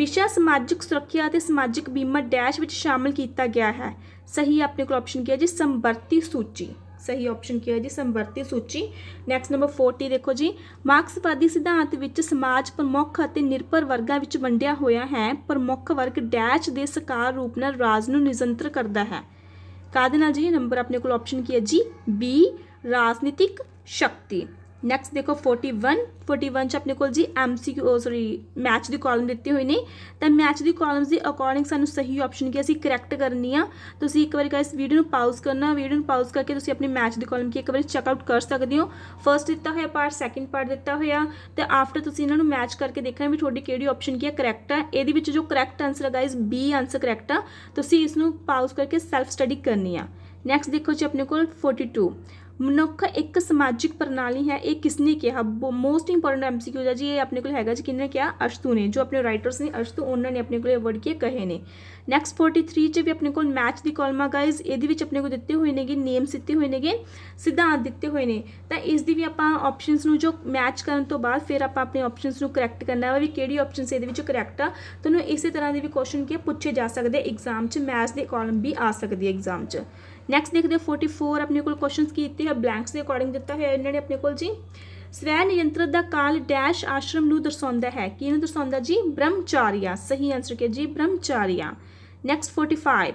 ਵਿਸ਼ਾ ਸਮਾਜਿਕ ਸੁਰੱਖਿਆ ਤੇ ਸਮਾਜਿਕ ਬੀਮਾ ਡੈਸ਼ ਵਿੱਚ ਸ਼ਾਮਲ ਕੀਤਾ ਗਿਆ ਹੈ ਸਹੀ ਆਪਣੇ ਕੋਲ ਆਪਸ਼ਨ ਕੀ ਹੈ ਜੀ ਸੰਵਰਤੀ ਸੂਚੀ ਸਹੀ ਆਪਸ਼ਨ ਕੀ ਹੈ ਜੀ ਸੰਵਰਤੀ ਸੂਚੀ ਨੈਕਸਟ ਨੰਬਰ 40 ਦੇਖੋ ਜੀ ਮਾਰਕਸਵਾਦੀ ਸਿਧਾਂਤ ਵਿੱਚ ਸਮਾਜ ਪ੍ਰਮੁੱਖ ਅਤੇ ਨਿਰਪਰ ਵਰਗਾਂ ਵਿੱਚ ਵੰਡਿਆ ਹੋਇਆ ਹੈ ਪ੍ਰਮੁੱਖ ਵਰਗ ਡੈਚ ਦੇ ਸਕਾਰ ਰੂਪ ਨਾਲ ਰਾਜ ਨੂੰ ਨਿਯੰਤਰ ਕਰਦਾ ਹੈ ਕਾਦੇ ਨਾਲ ਜੀ ਨੰਬਰ ਆਪਣੇ ਕੋਲ ਆਪਸ਼ਨ ਕੀ ਹੈ ਜੀ ਬੀ ਰਾਜਨੀਤਿਕ ਸ਼ਕਤੀ ਨੈਕਸਟ ਦੇਖੋ 41 41 ਚ ਆਪਣੇ ਕੋਲ ਜੀ ਐਮਸੀਕਿਊ ਸੌਰੀ ਮੈਚ ਦੀ ਕਾਲਮ ਦਿੱਤੀ ਹੋਈ ਨੇ ਤਾਂ ਮੈਚ ਦੀ ਕਾਲਮਸ ਦੇ ਅਕੋਰਡਿੰਗ ਸਾਨੂੰ ਸਹੀ ਆਪਸ਼ਨ ਕੀ ਅਸੀਂ ਕਰੈਕਟ ਕਰਨੀ ਆ ਤੁਸੀਂ ਇੱਕ ਵਾਰੀ ਗਾਇਸ ਵੀਡੀਓ ਨੂੰ ਪਾਜ਼ ਕਰਨਾ ਵੀਡੀਓ ਨੂੰ ਪਾਜ਼ ਕਰਕੇ ਤੁਸੀਂ ਆਪਣੀ ਮੈਚ ਦੀ ਕਾਲਮ ਕੀ ਇੱਕ ਵਾਰੀ ਚੈੱਕ ਆਊਟ ਕਰ ਸਕਦੇ ਹੋ ਫਰਸਟ ਦਿੱਤਾ ਹੋਇਆ ਪਾਰਟ ਸੈਕਿੰਡ ਪਾਰਟ ਦਿੱਤਾ ਹੋਇਆ ਤੇ ਆਫਟਰ ਤੁਸੀਂ ਇਹਨਾਂ ਨੂੰ ਮੈਚ ਕਰਕੇ ਦੇਖਣਾ ਵੀ ਤੁਹਾਡੀ ਕਿਹੜੀ ਆਪਸ਼ਨ ਕੀ ਕਰੈਕਟ ਆ ਇਹਦੇ ਵਿੱਚ ਜੋ ਕਰੈਕਟ ਆਨਸਰ ਹੈ ਗਾਇਸ ਬੀ ਆਨਸਰ ਕਰੈਕਟ ਆ ਤੁਸੀਂ ਇਸ ਨੂੰ ਪਾਜ਼ ਕਰਕੇ ਸੈਲਫ ਸਟੱਡੀ ਕਰਨੀ ਆ ਨੈਕਸਟ ਦੇਖੋ ਜੀ ਆਪਣੇ ਕੋਲ 42 ਮਨੁੱਖ ਇੱਕ ਸਮਾਜਿਕ ਪ੍ਰਣਾਲੀ ਹੈ ਇਹ ਕਿਸ ਨੇ ਕਿਹਾ ਮੋਸਟ ਇੰਪੋਰਟੈਂਟ ਐਮਸੀਕਿਊ ਜੀ ਇਹ ਆਪਣੇ ਕੋਲ ਹੈਗਾ ਜੀ ਕਿਹਨੇ ਕਿਹਾ ਅਸ਼ਤੂ ਨੇ ਜੋ ਆਪਣੇ ਰਾਈਟਰਸ ਨੇ ਅਸ਼ਤੂ ਉਹਨਾਂ ਨੇ ਆਪਣੇ ਕੋਲ ਇਹ ਵਰਡ ਕੀ ਕਹੇ ਨੇ ਨੈਕਸਟ 43 ਚ ਵੀ ਆਪਣੇ ਕੋਲ ਮੈਚ ਦੀ ਕਾਲਮ ਆ ਗਾਇਜ਼ ਇਹਦੇ ਵਿੱਚ ਆਪਣੇ ਕੋਲ ਦਿੱਤੇ ਹੋਏ ਨੇਗੇ ਨੇਮਸ ਦਿੱਤੇ ਹੋਏ ਨੇਗੇ ਸਿਧਾਂਤ ਦਿੱਤੇ ਹੋਏ ਨੇ ਤਾਂ ਇਸ ਦੀ ਵੀ ਆਪਾਂ ਆਪਸ਼ਨਸ ਨੂੰ ਜੋ ਮੈਚ ਕਰਨ ਤੋਂ ਬਾਅਦ ਫਿਰ ਆਪਾਂ ਆਪਣੇ ਆਪਸ਼ਨਸ ਨੂੰ ਕਰੈਕਟ ਕਰਨਾ ਹੈ ਵੀ ਕਿਹੜੀ ਆਪਸ਼ਨਸ ਇਹਦੇ ਵਿੱਚ ਕਰੈਕਟ ਆ ਤੁਹਾਨੂੰ ਇਸੇ ਤਰ੍ਹਾਂ ਦੇ ਵੀ ਕੁਐਸਚਨ ਕੀ ਪੁੱਛੇ ਜਾ ਸਕਦੇ ਐਗਜ਼ਾਮ 'ਚ ਮੈਥ ਦੇ ਕਾਲਮ ਵੀ ਆ ਸਕਦੀ ਹੈ ਐਗਜ਼ਾਮ 'ਚ ਨੈਕਸਟ ਦੇਖਦੇ 44 ਆਪਣੇ ਕੋਲ ਕੁਐਸਚਨਸ ਕੀ ਦਿੱਤੇ ਹੈ ਬਲੈਂਕਸ ਦੇ ਅਕੋਰਡਿੰਗ ਦਿੱਤਾ ਹੋਇਆ ਇਹਨਾਂ ਨੇ ਆਪਣੇ ਕੋਲ ਜੀ ਸਵੈ ਨਿਯੰਤਰਤ ਦਾ ਕਾਲ ਡੈਸ਼ ਆਸ਼ਰਮ ਨੂੰ ਦਰਸਾਉਂਦਾ ਹੈ ਕੀ ਨੂੰ ਦਰਸਾਉਂਦਾ ਜੀ ਬ੍ਰਹਮਚਾਰੀਆ ਸਹੀ ਆਨਸਰ ਕੀ ਜੀ ਬ੍ਰਹਮਚਾਰੀਆ ਨੈਕਸਟ 45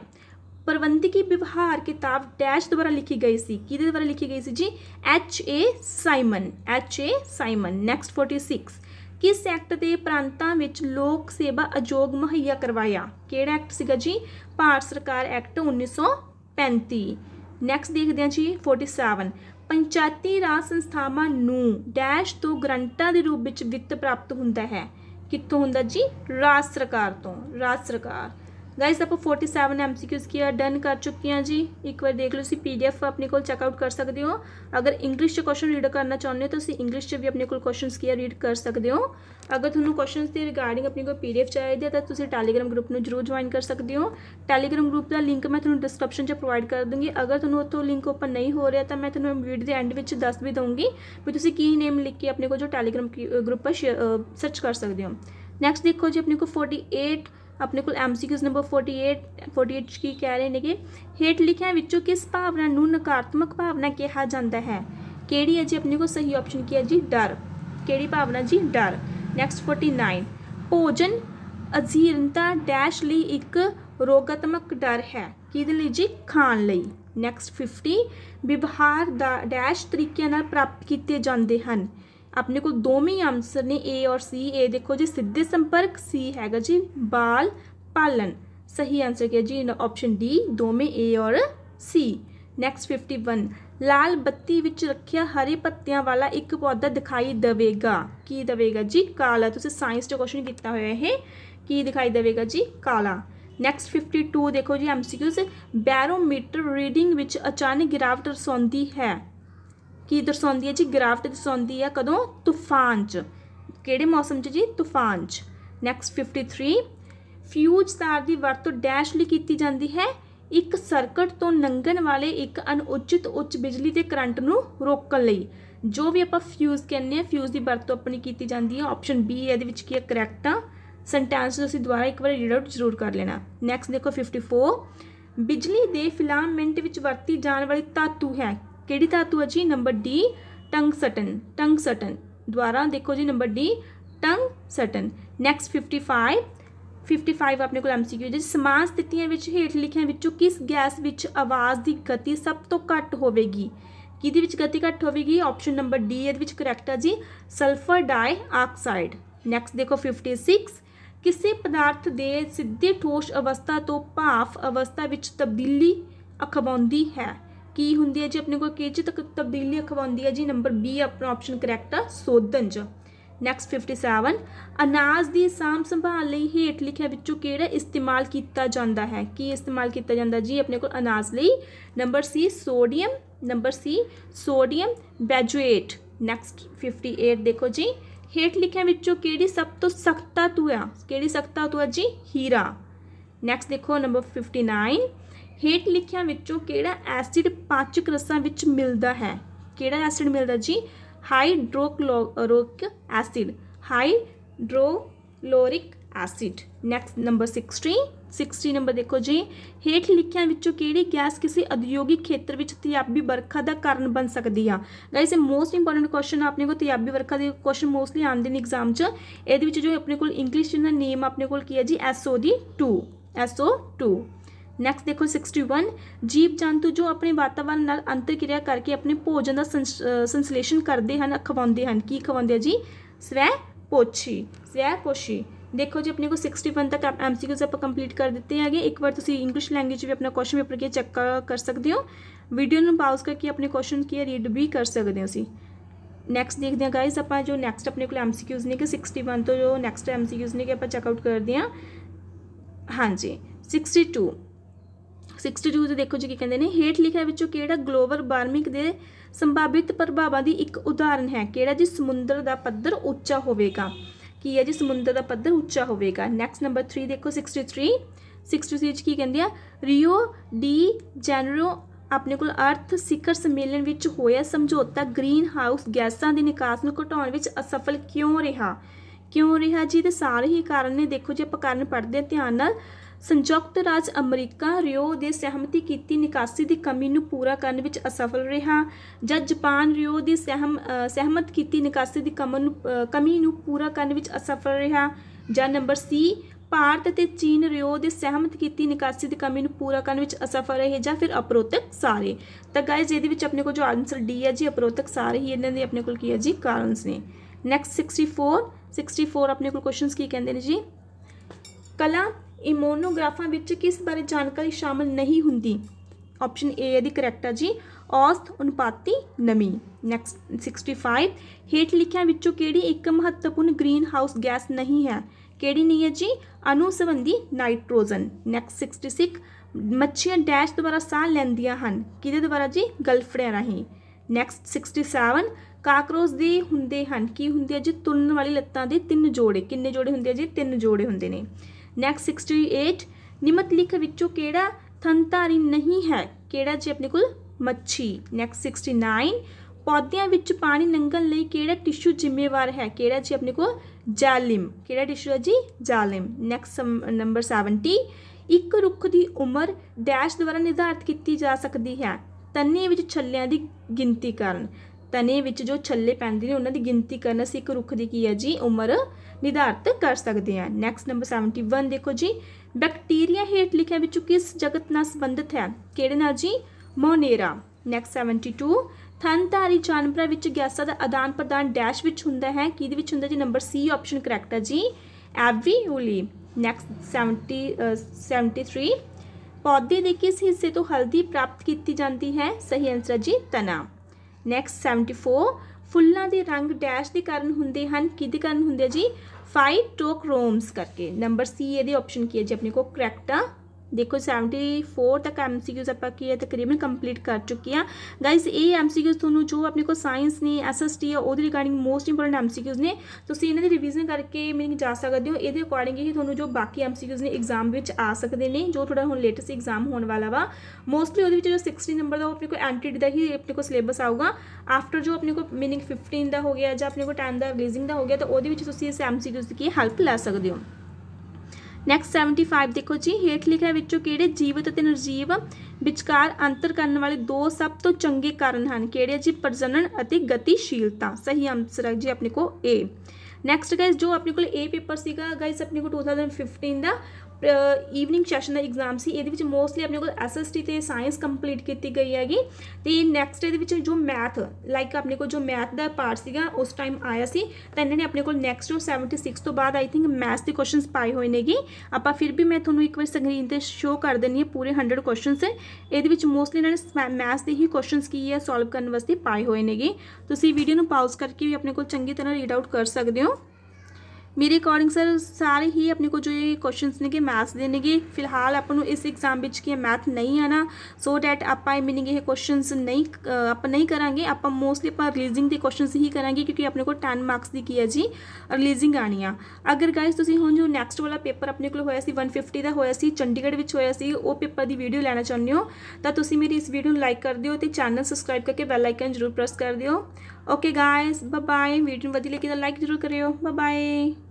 ਪ੍ਰਬੰਧਕੀ ਵਿਵਹਾਰ ਕਿਤਾਬ ਡੈਸ਼ ਦੁਆਰਾ ਲਿਖੀ ਗਈ ਸੀ ਕਿਹਦੇ ਦੁਆਰਾ ਲਿਖੀ ਗਈ ਸੀ ਜੀ H A Simon H A Simon next 46 ਕਿਸ ਐਕਟ ਦੇ ਪ੍ਰਾਂਤਾਂ ਵਿੱਚ ਲੋਕ ਸੇਵਾ ਅਯੋਗ ਮਹਈਆ ਕਰਵਾਇਆ ਕਿਹੜਾ ਐਕਟ ਸੀਗਾ ਜੀ ਭਾਰਤ ਸਰਕਾਰ ਐਕਟ 1935 ਨੈਕਸਟ ਦੇਖਦੇ ਹਾਂ ਜੀ 47 ਪੰਚਾਇਤੀ ਰਾਜ ਸੰਸਥਾਵਾਂ ਨੂੰ ਡੈਸ਼ ਤੋਂ ਗਰੰਟਾਂ ਦੇ ਰੂਪ ਵਿੱਚ ਵਿੱਤ ਪ੍ਰਾਪਤ ਹੁੰਦਾ ਹੈ ਕਿੱਥੋਂ ਹੁੰਦਾ ਜੀ ਰਾਜ ਸਰਕਾਰ ਤੋਂ ਰਾਜ ਸਰਕਾਰ गाइस आप forty seven M C Qs की डन कर चुकी हैं जी एक बार देख लो सी पी डी एफ अपने को चैकआउट कर सकते हो अगर इंग्लिश क्वेश्चन रीड करना चाहते हो तो उसी इंग्लिश भी अपने कोश्चन की रीड कर सकते हो अगर थोड़ा क्वेश्चन के रिगार्डिंग अपने को पी डी एफ चाहिए तो तुम टैलीग्राम ग्रुप में जरूर ज्वाइन कर सकते हो टैलीग्राम ग्रुप का लिंक मैं थोड़ा डिस्क्रिप्शन से प्रोवाइड कर दूँगी अगर थोड़ा उतो लिंक ओपन नहीं हो रहा तो मैं थोड़ा वीडियो के एंड में दस भी दूँगी भी तुम्हें की नेम लिख के अपने को जो टैलीग्राम ग्रुप पर सर्च कर सकते हो नैक्सट देखो जी अपने को फोर्टी एट ਆਪਣੇ ਕੋਲ ਐਮਸੀਕਿਊਜ਼ ਨੰਬਰ 48 48 ਕੀ ਕਹਿ ਰਹੇ ਨੇਗੇ ਹੇਠ ਲਿਖਿਆ ਵਿੱਚੋਂ ਕਿਸ ਭਾਵਨਾ ਨੂੰ ਨਕਾਰਾਤਮਕ ਭਾਵਨਾ ਕਿਹਾ ਜਾਂਦਾ ਹੈ ਕਿਹੜੀ ਹੈ ਜੀ ਆਪਣੇ ਕੋਲ ਸਹੀ ਆਪਸ਼ਨ ਕੀ ਹੈ ਜੀ ਡਰ ਕਿਹੜੀ ਭਾਵਨਾ ਜੀ ਡਰ ਨੈਕਸਟ 49 ਭੋਜਨ ਅਜੀਰਨਤਾ ਡੈਸ਼ ਲਈ ਇੱਕ ਰੋਗਾਤਮਕ ਡਰ ਹੈ ਕਿਹਦੇ ਲਈ ਜੀ ਖਾਣ ਲਈ ਨੈਕਸਟ 50 ਵਿਵਹਾਰ ਦਾ ਡੈਸ਼ ਤਰੀਕਿਆਂ ਨਾਲ ਪ੍ਰਾਪਤ ਕੀਤੇ ਜਾਂਦੇ ਹਨ अपने को दो में आंसर ने ए और सी ए देखो जी सीधे संपर्क सी है जी बाल पालन सही आंसर क्या जी ऑप्शन डी दो में ए और सी नेक्स्ट फिफ्टी वन लाल बत्ती रखिया हरे पत्तिया वाला एक पौधा दिखाई देगा की देगा जी काला तुम साइंस का क्वेश्चन किया हुआ है की दिखाई देगा जी काला नैक्सट फिफ्टी टू देखो जी M C Qs barometer reading अचानक गिरावट रसाती है ਕੀ ਦਰਸਾਉਂਦੀ ਹੈ ਜੀ ਗ੍ਰਾਫਟ ਦਰਸਾਉਂਦੀ ਹੈ ਕਦੋਂ ਤੂਫਾਨ 'ਚ ਕਿਹੜੇ ਮੌਸਮ 'ਚ ਜੀ ਤੂਫਾਨ 'ਚ ਨੈਕਸਟ 53 ਫਿਊਜ ਤਾਰ ਦੀ ਵਰਤੋਂ ਡੈਸ਼ ਲਈ ਕੀਤੀ ਜਾਂਦੀ ਹੈ ਇੱਕ ਸਰਕਟ ਤੋਂ ਲੰਘਣ ਵਾਲੇ ਇੱਕ ਅਨੁਚਿਤ ਉੱਚ ਬਿਜਲੀ ਦੇ ਕਰੰਟ ਨੂੰ ਰੋਕਣ ਲਈ ਜੋ ਵੀ ਆਪਾਂ ਫਿਊਜ਼ ਕਹਿੰਦੇ ਆ ਫਿਊਜ਼ ਦੀ ਵਰਤੋਂ ਆਪਣੀ ਕੀਤੀ ਜਾਂਦੀ ਹੈ ਆਪਸ਼ਨ ਬੀ ਇਹਦੇ ਵਿੱਚ ਕੀ ਹੈ ਕਰੈਕਟ ਆ ਸੈਂਟੈਂਸ ਤੁਸੀਂ ਦੁਬਾਰਾ ਇੱਕ ਵਾਰ ਰੀਡ ਆਊਟ ਜ਼ਰੂਰ ਕਰ ਲੈਣਾ ਨੈਕਸਟ ਦੇਖੋ 54 ਬਿਜਲੀ ਦੇ ਫਿਲਾਮੈਂਟ ਵਿੱਚ ਵਰਤੀ ਜਾਣ ਵਾਲੀ ਧਾਤੂ ਹੈ ਕਿਹੜੀ ਧਾਤੂ ਹੈ ਜੀ ਨੰਬਰ ਡੀ ਟੰਗ ਸਟਨ ਦੁਆਰਾ ਦੇਖੋ ਜੀ ਨੰਬਰ ਡੀ ਸਟਨ ਨੈਕਸਟ 55 55 ਆਪਣੇ ਕੋਲ ਐਮਸੀਕਿਊ ਜਿਸ ਸਮਾਨ ਸਥਿਤੀਆਂ ਵਿੱਚ ਹੇਠ ਲਿਖਿਆਂ ਵਿੱਚੋਂ ਕਿਸ ਗੈਸ ਵਿੱਚ ਆਵਾਜ਼ ਦੀ ਗਤੀ ਸਭ ਤੋਂ ਘੱਟ ਹੋਵੇਗੀ ਕਿਹਦੇ ਵਿੱਚ ਗਤੀ ਘੱਟ ਹੋਵੇਗੀ ਆਪਸ਼ਨ ਨੰਬਰ ਡੀ ਇਹਦੇ ਵਿੱਚ ਕਰੈਕਟ ਹੈ ਜੀ ਸਲਫਰ ਡਾਈ ਆਕਸਾਈਡ ਨੈਕਸਟ ਦੇਖੋ 56 ਕਿਸੇ ਪਦਾਰਥ ਦੇ ਸਿੱਧੇ ਠੋਸ ਅਵਸਥਾ ਤੋਂ ਭਾਫ ਅਵਸਥਾ ਵਿੱਚ ਤਬਦੀਲੀ ਅਖਵਾਉਂਦੀ ਹੈ ਕੀ ਹੁੰਦੀ ਹੈ ਜੀ ਆਪਣੇ ਕੋਲ ਕਿਹ ਤੱਕ ਤਬਦੀਲੀ ਅਖਵਾਉਂਦੀ ਹੈ ਜੀ ਨੰਬਰ B ਆਪਣਾ ਆਪਸ਼ਨ ਕਰੈਕਟ ਆ ਸੋਧਨ ਚ ਨੈਕਸਟ 57 ਅਨਾਜ ਦੀ ਸਾਮ ਸੰਭਾਲ ਲਈ ਹੇਠ ਲਿਖਿਆ ਵਿੱਚੋਂ ਕਿਹੜਾ ਇਸਤੇਮਾਲ ਕੀਤਾ ਜਾਂਦਾ ਹੈ ਕੀ ਇਸਤੇਮਾਲ ਕੀਤਾ ਜਾਂਦਾ ਜੀ ਆਪਣੇ ਕੋਲ ਅਨਾਜ ਲਈ number C sodium number C sodium benzoate next 58 ਦੇਖੋ ਜੀ ਹੇਠ ਲਿਖਿਆ ਵਿੱਚੋਂ ਕਿਹੜੀ ਸਭ ਤੋਂ ਸਖਤ ਤੂਆ ਕਿਹੜੀ ਸਖਤ ਤੂਆ ਜੀ ਹੀਰਾ ਨੈਕਸਟ ਦੇਖੋ ਨੰਬਰ 59 ਹੇਠ ਲਿਖਿਆਂ ਵਿੱਚੋਂ ਕਿਹੜਾ ਐਸਿਡ ਪਾਚਕ ਰਸਾਂ ਵਿੱਚ ਮਿਲਦਾ ਹੈ ਕਿਹੜਾ ਐਸਿਡ ਮਿਲਦਾ ਜੀ hydrochloric acid hydrochloric acid next number 60 60 number ਦੇਖੋ ਜੀ ਹੇਠ ਲਿਖਿਆਂ ਵਿੱਚੋਂ ਕਿਹੜੀ ਗੈਸ ਕਿਸੇ ਉਦਯੋਗਿਕ ਖੇਤਰ ਵਿੱਚ ਤਿਆਬੀ ਵਰਖਾ ਦਾ ਕਾਰਨ ਬਣ ਸਕਦੀ ਆ ਗਾਇਸ ਇਹ ਮੋਸਟ ਇੰਪੋਰਟੈਂਟ ਕੁਐਸਚਨ ਆਪਣੇ ਕੋਲ ਤਿਆਬੀ ਵਰਖਾ ਦੇ ਕੁਐਸਚਨ ਮੋਸਟਲੀ ਆਉਂਦੇ ਨੇ ਐਗਜ਼ਾਮ 'ਚ ਇਹਦੇ ਵਿੱਚ ਜੋ ਆਪਣੇ ਕੋਲ ਇੰਗਲਿਸ਼ ਦਾ ਨੇਮ ਆਪਣੇ ਕੋਲ ਕੀ ਹੈ ਜੀ SO2 SO2 ਨੈਕਸਟ ਦੇਖੋ 61 ਜੀਵ ਜੰਤੂ ਜੋ ਆਪਣੇ ਵਾਤਾਵਰਣ अंतर क्रिया करके अपने भोजन का संस संश्लेषण करते हैं खवाते हैं कि खवाद जी स्वै पोछी स्वै पोछी देखो जी अपने को सिक्सटी वन तक एम सी क्यूज आप कंप्लीट कर दिए हैं एक बार तुम इंग्लिश लैंग्वेज भी अपना क्वेश्चन पेपर की चेक कर सकते हो वीडियो में पाउज करके अपने क्वेश्चन की रीड भी कर सकते हो असी नैक्सट देखते हैं गाइज आप जो नैक्सट अपने को एम सी क्यूज ने कि सिक्सटी वन तो जो नैक्सट एम सी क्यूज ने कि आप चैकआउट करते हैं हाँ जी सिक्सटी टू 62 ਦੇ ਦੇਖੋ ਜੀ ਕੀ ਕਹਿੰਦੇ ਨੇ ਹੇਠ ਲਿਖਿਆ ਵਿੱਚੋਂ ਕਿਹੜਾ ਗਲੋਬਲ ਵਾਰਮਿੰਗ ਦੇ ਸੰਭਾਵਿਤ ਪ੍ਰਭਾਵਾਂ ਦੀ ਇੱਕ ਉਦਾਹਰਨ ਹੈ ਕਿਹੜਾ ਜੀ ਸਮੁੰਦਰ ਦਾ ਪੱਧਰ ਉੱਚਾ ਹੋਵੇਗਾ ਕੀ ਹੈ ਜੀ ਸਮੁੰਦਰ ਦਾ ਪੱਧਰ ਉੱਚਾ ਹੋਵੇਗਾ ਨੈਕਸਟ ਨੰਬਰ 3 ਦੇਖੋ 63 63 ਚ ਕੀ ਕਹਿੰਦੇ ਆ ਰਿਓ ਡੀ ਜੈਨਰੋ ਆਪਣੇ ਕੋਲ ਅਰਥ ਸਿਖਰ ਸੰਮੇਲਨ ਵਿੱਚ ਹੋਇਆ ਸਮਝੌਤਾ ਗ੍ਰੀਨ ਹਾਊਸ ਗੈਸਾਂ ਦੇ ਨਿਕਾਸ ਨੂੰ ਘਟਾਉਣ ਵਿੱਚ ਅਸਫਲ ਕਿਉਂ ਰਿਹਾ ਕਿਉਂ ਰਿਹਾ ਜੀ ਤੇ ਸਾਰੇ ਹੀ ਕਾਰਨ ਨੇ ਦੇਖੋ ਜੇ ਆਪਾਂ ਕਾਰਨ ਪੜ੍ਹਦੇ ਧਿਆਨ ਨਾਲ ਸੰਯੁਕਤ ਰਾਜ ਅਮਰੀਕਾ ਰਿਓ ਦੇ ਸਹਿਮਤੀ ਕੀਤੀ ਨਿਕਾਸੀ ਦੀ ਕਮੀ ਨੂੰ ਪੂਰਾ ਕਰਨ ਵਿੱਚ ਅਸਫਲ ਰਿਹਾ ਜਦ ਜਾਪਾਨ ਰਿਓ ਦੀ ਸਹਿਮਤ ਕੀਤੀ ਨਿਕਾਸੀ ਦੀ ਕਮੀ ਨੂੰ ਪੂਰਾ ਕਰਨ ਵਿੱਚ ਅਸਫਲ ਰਿਹਾ ਜਾਂ ਨੰਬਰ ਸੀ ਭਾਰਤ ਤੇ ਚੀਨ ਰਿਓ ਦੇ ਸਹਿਮਤ ਕੀਤੀ ਨਿਕਾਸੀ ਦੀ ਕਮੀ ਨੂੰ ਪੂਰਾ ਕਰਨ ਵਿੱਚ ਅਸਫਲ ਰਹੇ ਜਾਂ ਫਿਰ ਅਪਰੋਤਕ ਸਾਰੇ ਤਾਂ ਗਾਇਜ਼ ਇਹਦੇ ਵਿੱਚ ਆਪਣੇ ਕੋਲ ਜੋ ਆਨਸਰ ਡੀ ਹੈ ਜੀ ਅਪਰੋਤਕ ਸਾਰੇ ਹੀ ਇਹਨਾਂ ਦੇ ਆਪਣੇ ਕੋਲ ਕੀ ਹੈ ਜੀ ਕਾਰਨਸ ਨੇ ਨੈਕਸਟ 64 64 ਆਪਣੇ ਕੋਲ ਕੁਐਸਚਨਸ ਕੀ ਕਹਿੰਦੇ ਨੇ ਜੀ ਕਲਾ ਇਹ ਮੋਨੋਗ੍ਰਾਫਾਂ ਵਿੱਚ ਕਿਸ ਬਾਰੇ ਜਾਣਕਾਰੀ ਸ਼ਾਮਲ ਨਹੀਂ ਹੁੰਦੀ ਆਪਸ਼ਨ ਏ ਇਹਦੀ ਕਰੈਕਟ ਹੈ ਜੀ ਔਸਤ ਅਨੁਪਾਤੀ ਨਮੀ ਨੈਕਸਟ 65 ਹੇਠ ਲਿਖਿਆਂ ਵਿੱਚੋਂ ਕਿਹੜੀ ਇੱਕ ਮਹੱਤਵਪੂਰਨ ਗ੍ਰੀਨ ਹਾਊਸ ਗੈਸ ਨਹੀਂ ਹੈ ਕਿਹੜੀ ਨਹੀਂ ਹੈ ਜੀ ਅਣੂ ਸੰਬੰਧੀ ਨਾਈਟ੍ਰੋਜਨ ਨੈਕਸਟ 66 ਮੱਛੀਆਂ ਡੈਸ਼ ਦੁਆਰਾ ਸਾਹ ਲੈਂਦੀਆਂ ਹਨ ਕਿਹਦੇ ਦੁਆਰਾ ਜੀ ਗਲਫੜਿਆਂ ਰਾਹੀਂ ਨੈਕਸਟ 67 ਕਾਕਰੋਚ ਦੇ ਹੁੰਦੇ ਹਨ ਕੀ ਹੁੰਦੇ ਹੈ ਜੀ ਤੁਰਨ ਵਾਲੀ ਲੱਤਾਂ ਦੇ ਤਿੰਨ ਜੋੜੇ ਕਿੰਨੇ ਜੋੜੇ ਹੁੰਦੇ ਹੈ ਜੀ ਤਿੰਨ ਜੋੜੇ ਹੁੰਦੇ ਨੇ ਨੈਕਸਟ 68 ਨਿਮਤ ਲਿਖ ਵਿੱਚੋਂ ਕਿਹੜਾ ਥੰਤਾਰੀ ਨਹੀਂ ਹੈ ਕਿਹੜਾ ਜੀ ਆਪਣੇ ਕੋਲ ਮੱਛੀ ਨੈਕਸਟ 69 ਪੌਦਿਆਂ ਵਿੱਚ ਪਾਣੀ ਲੰਘਣ ਲਈ ਕਿਹੜਾ ਟਿਸ਼ੂ ਜ਼ਿੰਮੇਵਾਰ ਹੈ ਕਿਹੜਾ ਜੀ ਆਪਣੇ ਕੋਲ ਜਾਲਿਮ ਕਿਹੜਾ ਟਿਸ਼ੂ ਹੈ ਜੀ ਜਾਲਿਮ ਨੈਕਸਟ ਨੰਬਰ 70 ਇੱਕ ਰੁੱਖ ਦੀ ਉਮਰ ਡੈਸ਼ ਦੁਆਰਾ ਨਿਰਧਾਰਤ ਕੀਤੀ ਜਾ ਸਕਦੀ ਹੈ ਤੰਨੇ ਵਿੱਚ ਛੱਲਿਆਂ ਦੀ ਗਿਣਤੀ ਕਰਨ तने जो छले पेंदे ने उन्होंने गिनती करना अं एक रुख दी की है जी उम्र निर्धारित कर सकते हैं नैक्सट नंबर सैवनटी वन देखो जी बैक्टीरिया हेठ लिखे बच्चों किस जगत न संबंधित है कि जी मोनेरा नैक्सट सैवनटी टू थनधारी जानवरों गैसा का आदान प्रदान डैश होंगे है कि होंगे जी नंबर सी ऑप्शन करैक्ट है जी एवी ओली नैक्सट सैवनटी सैवनटी थ्री पौधे के किस हिस्से तो हल्दी प्राप्त की जाती है सही आंसर है जी तना ਨੈਕਸਟ 74 ਫੁੱਲਾਂ ਦੇ ਰੰਗ ਡੈਸ਼ ਦੇ ਕਾਰਨ ਹੁੰਦੇ ਹਨ ਕਿਹਦੇ ਕਾਰਨ ਹੁੰਦੇ ਜੀ ਫਾਈਟੋਕ੍ਰੋਮਸ ਕਰਕੇ ਨੰਬਰ ਸੀ ਇਹਦੇ ਆਪਸ਼ਨ ਕੀ ਹੈ ਜੀ ਆਪਣੇ ਕੋ ਕਰੈਕਟ ਆ ਦੇਖੋ 74 ਤੱਕ ਐਮਸੀਕਿਊਜ਼ ਆਪਾਂ ਕੀ ਹੈ ਤਕਰੀਬਨ ਕੰਪਲੀਟ ਕਰ ਚੁੱਕੀ ਆ ਗਾਇਸ ਇਹ ਐਮਸੀਕਿਊਜ਼ ਤੁਹਾਨੂੰ ਜੋ ਆਪਣੇ ਕੋ ਸਾਇੰਸ ਨੇ ਐਸਐਸਟੀ ਆ ਉਹਦੇ ਰਿਗਾਰਡਿੰਗ ਮੋਸਟ ਇੰਪੋਰਟੈਂਟ ਐਮਸੀਕਿਊਜ਼ ਨੇ ਤੁਸੀਂ ਇਹਨਾਂ ਦੀ ਰਿਵੀਜ਼ਨ ਕਰਕੇ ਮੀਨਿੰਗ ਜਾ ਸਕਦੇ ਹੋ ਇਹਦੇ ਅਕੋਰਡਿੰਗ ਹੀ ਤੁਹਾਨੂੰ ਜੋ ਬਾਕੀ ਐਮਸੀਕਿਊਜ਼ ਨੇ ਐਗਜ਼ਾਮ ਵਿੱਚ ਆ ਸਕਦੇ ਨੇ ਜੋ ਤੁਹਾਡਾ ਹੁਣ ਲੇਟੈਸਟ ਐਗਜ਼ਾਮ ਹੋਣ ਵਾਲਾ ਵਾ ਮੋਸਟਲੀ ਉਹਦੇ ਵਿੱਚ ਜੋ 60 ਨੰਬਰ ਦਾ ਆਪਣੇ ਕੋ ਐਂਟਰੀ ਦਾ ਹੀ ਆਪਣੇ ਕੋ ਸਿਲੇਬਸ ਆਊਗਾ ਆਫਟਰ ਜੋ ਆਪਣੇ ਕੋ ਮੀਨਿੰਗ 15 ਦਾ ਹੋ ਗਿਆ ਜਾਂ ਆਪਣੇ ਕੋ 10 ਦਾ ਰਿਲੀਜ਼ਿੰਗ ਦਾ ਹੋ ਗਿਆ ਤਾਂ ਉਹਦੇ ਵਿੱਚ ਤੁਸੀਂ ਇਸ ਐਮਸੀਕਿਊਜ਼ ਦੀ ਹੈਲਪ ਲੈ ਸਕਦੇ ਹੋ ਨੈਕਸਟ 75 ਦੇਖੋ ਜੀ ਹੇਠ ਲਿਖਿਆ ਵਿੱਚੋਂ ਕਿਹੜੇ ਜੀਵਤ ਅਤੇ ਨਿਰਜੀਵ ਵਿਚਕਾਰ ਅੰਤਰ ਕਰਨ ਵਾਲੇ ਦੋ ਸਭ ਤੋਂ ਚੰਗੇ ਕਾਰਨ ਹਨ ਕਿਹੜੇ ਜੀ ਪ੍ਰਜਨਨ ਅਤੇ ਗਤੀਸ਼ੀਲਤਾ ਸਹੀ ਆਨਸਰ ਹੈ ਜੀ ਆਪਣੇ ਕੋ ਏ ਨੈਕਸਟ ਗਾਇਸ ਜੋ ਆਪਣੇ ਕੋਲ ਏ ਪੇਪਰ ਸੀਗਾ ਗਾਇਸ ਆਪਣੇ ਕੋਲ 2015 ਦਾ ਈਵਨਿੰਗ ਸੈਸ਼ਨ ਦਾ ਐਗਜ਼ਾਮ ਸੀ ਇਹਦੇ ਵਿੱਚ ਮੋਸਟਲੀ ਆਪਣੇ ਕੋਲ ਐਸਐਸਟੀ ਤੇ ਸਾਇੰਸ ਕੰਪਲੀਟ ਕੀਤੀ ਗਈ ਹੈਗੀ ਤੇ ਨੈਕਸਟ ਇਹਦੇ ਵਿੱਚ ਜੋ ਮੈਥ ਲਾਈਕ ਆਪਣੇ ਕੋਲ ਜੋ ਮੈਥ ਦਾ ਪਾਰਟ ਸੀਗਾ ਉਸ ਟਾਈਮ ਆਇਆ ਸੀ ਤਾਂ ਇਹਨਾਂ ਨੇ ਆਪਣੇ ਕੋਲ ਨੈਕਸਟ ਜੋ 76 ਤੋਂ ਬਾਅਦ ਆਈ ਥਿੰਕ ਮੈਥ ਦੇ ਕੁਐਸਚਨਸ ਪਾਏ ਹੋਏ ਨੇਗੇ ਆਪਾਂ ਫਿਰ ਵੀ ਮੈਂ ਤੁਹਾਨੂੰ ਇੱਕ ਵਾਰ ਸਕਰੀਨ ਤੇ ਸ਼ੋ ਕਰ ਦਿੰਨੀ ਹੈ ਪੂਰੇ 100 ਕੁਐਸਚਨਸ ਇਹਦੇ ਵਿੱਚ ਮੋਸਟਲੀ ਇਹਨਾਂ ਨੇ ਮੈਥ ਦੇ ਹੀ ਕੁਐਸਚਨਸ ਕੀ ਹੈ ਸੋਲਵ ਕਰਨ ਵਾਸਤੇ ਪਾਏ ਹੋਏ ਨੇਗੇ ਤੁਸੀਂ ਵੀਡੀਓ ਨੂੰ ਪਾਜ਼ ਕਰਕੇ ਵੀ ਆਪਣੇ ਕੋਲ ਚੰਗੀ ਤਰ੍ਹਾਂ ਰੀਡ ਆਊਟ ਕਰ ਸਕਦੇ ਹੋ ਮੇਰੇ ਅਕੋਰਡਿੰਗ ਸਰ ਸਾਰੇ ਹੀ ਆਪਣੇ ਕੋਲ ਜੋ ਇਹ ਕੁਐਸਚਨਸ ਨੇਗੇ ਮੈਥਸ ਦੇ ਨੇਗੇ ਫਿਲਹਾਲ ਆਪਾਂ ਨੂੰ ਇਸ ਐਗਜ਼ਾਮ ਵਿੱਚ ਕੀ ਮੈਥ ਨਹੀਂ ਆਣਾ ਸੋ ਦੈਟ ਆਪਾਂ ਇਹ ਮੀਨਿੰਗ ਇਹ ਕੁਐਸਚਨਸ ਨਹੀਂ ਆਪਾਂ ਨਹੀਂ ਕਰਾਂਗੇ ਆਪਾਂ ਮੋਸਟਲੀ ਆਪਾਂ ਰਿਲੀਜ਼ਿੰਗ ਦੇ ਕੁਐਸਚਨਸ ਹੀ ਕਰਾਂਗੇ ਕਿਉਂਕਿ ਆਪਣੇ ਕੋਲ 10 ਮਾਰਕਸ ਦੀ ਕੀ ਹੈ ਜੀ ਰਿਲੀਜ਼ਿੰਗ ਆਣੀ ਆ ਅਗਰ ਗਾਇਸ ਤੁਸੀਂ ਹੁਣ ਜੋ ਨੈਕਸਟ ਵਾਲਾ ਪੇਪਰ ਆਪਣੇ ਕੋਲ ਹੋਇਆ ਸੀ 150 ਦਾ ਹੋਇਆ ਸੀ ਚੰਡੀਗੜ੍ਹ ਵਿੱਚ ਹੋਇਆ ਸੀ ਉਹ ਪੇਪਰ ਦੀ ਵੀਡੀਓ ਲੈਣਾ ਚਾਹੁੰਦੇ ਹੋ ਤਾਂ ਤੁਸੀਂ ਮੇਰੀ ਇਸ ਵੀਡੀਓ ਨੂੰ ਲਾਈਕ ਕਰ ਦਿਓ ਤੇ ਚੈਨਲ ਸਬਸਕ੍ਰਾਈਬ ਕਰਕੇ ਬੈਲ ਆਈਕਨ ਜ਼ਰੂਰ ਪ੍ਰੈਸ ਕਰ ਦਿਓ okay guys bye bye video ਵਧੀਆ ਲੱਗੀ ਤਾਂ ਲਾਈਕ ਜ਼ਰੂਰ ਕਰਿਓ ਬਾਏ ਬਾਏ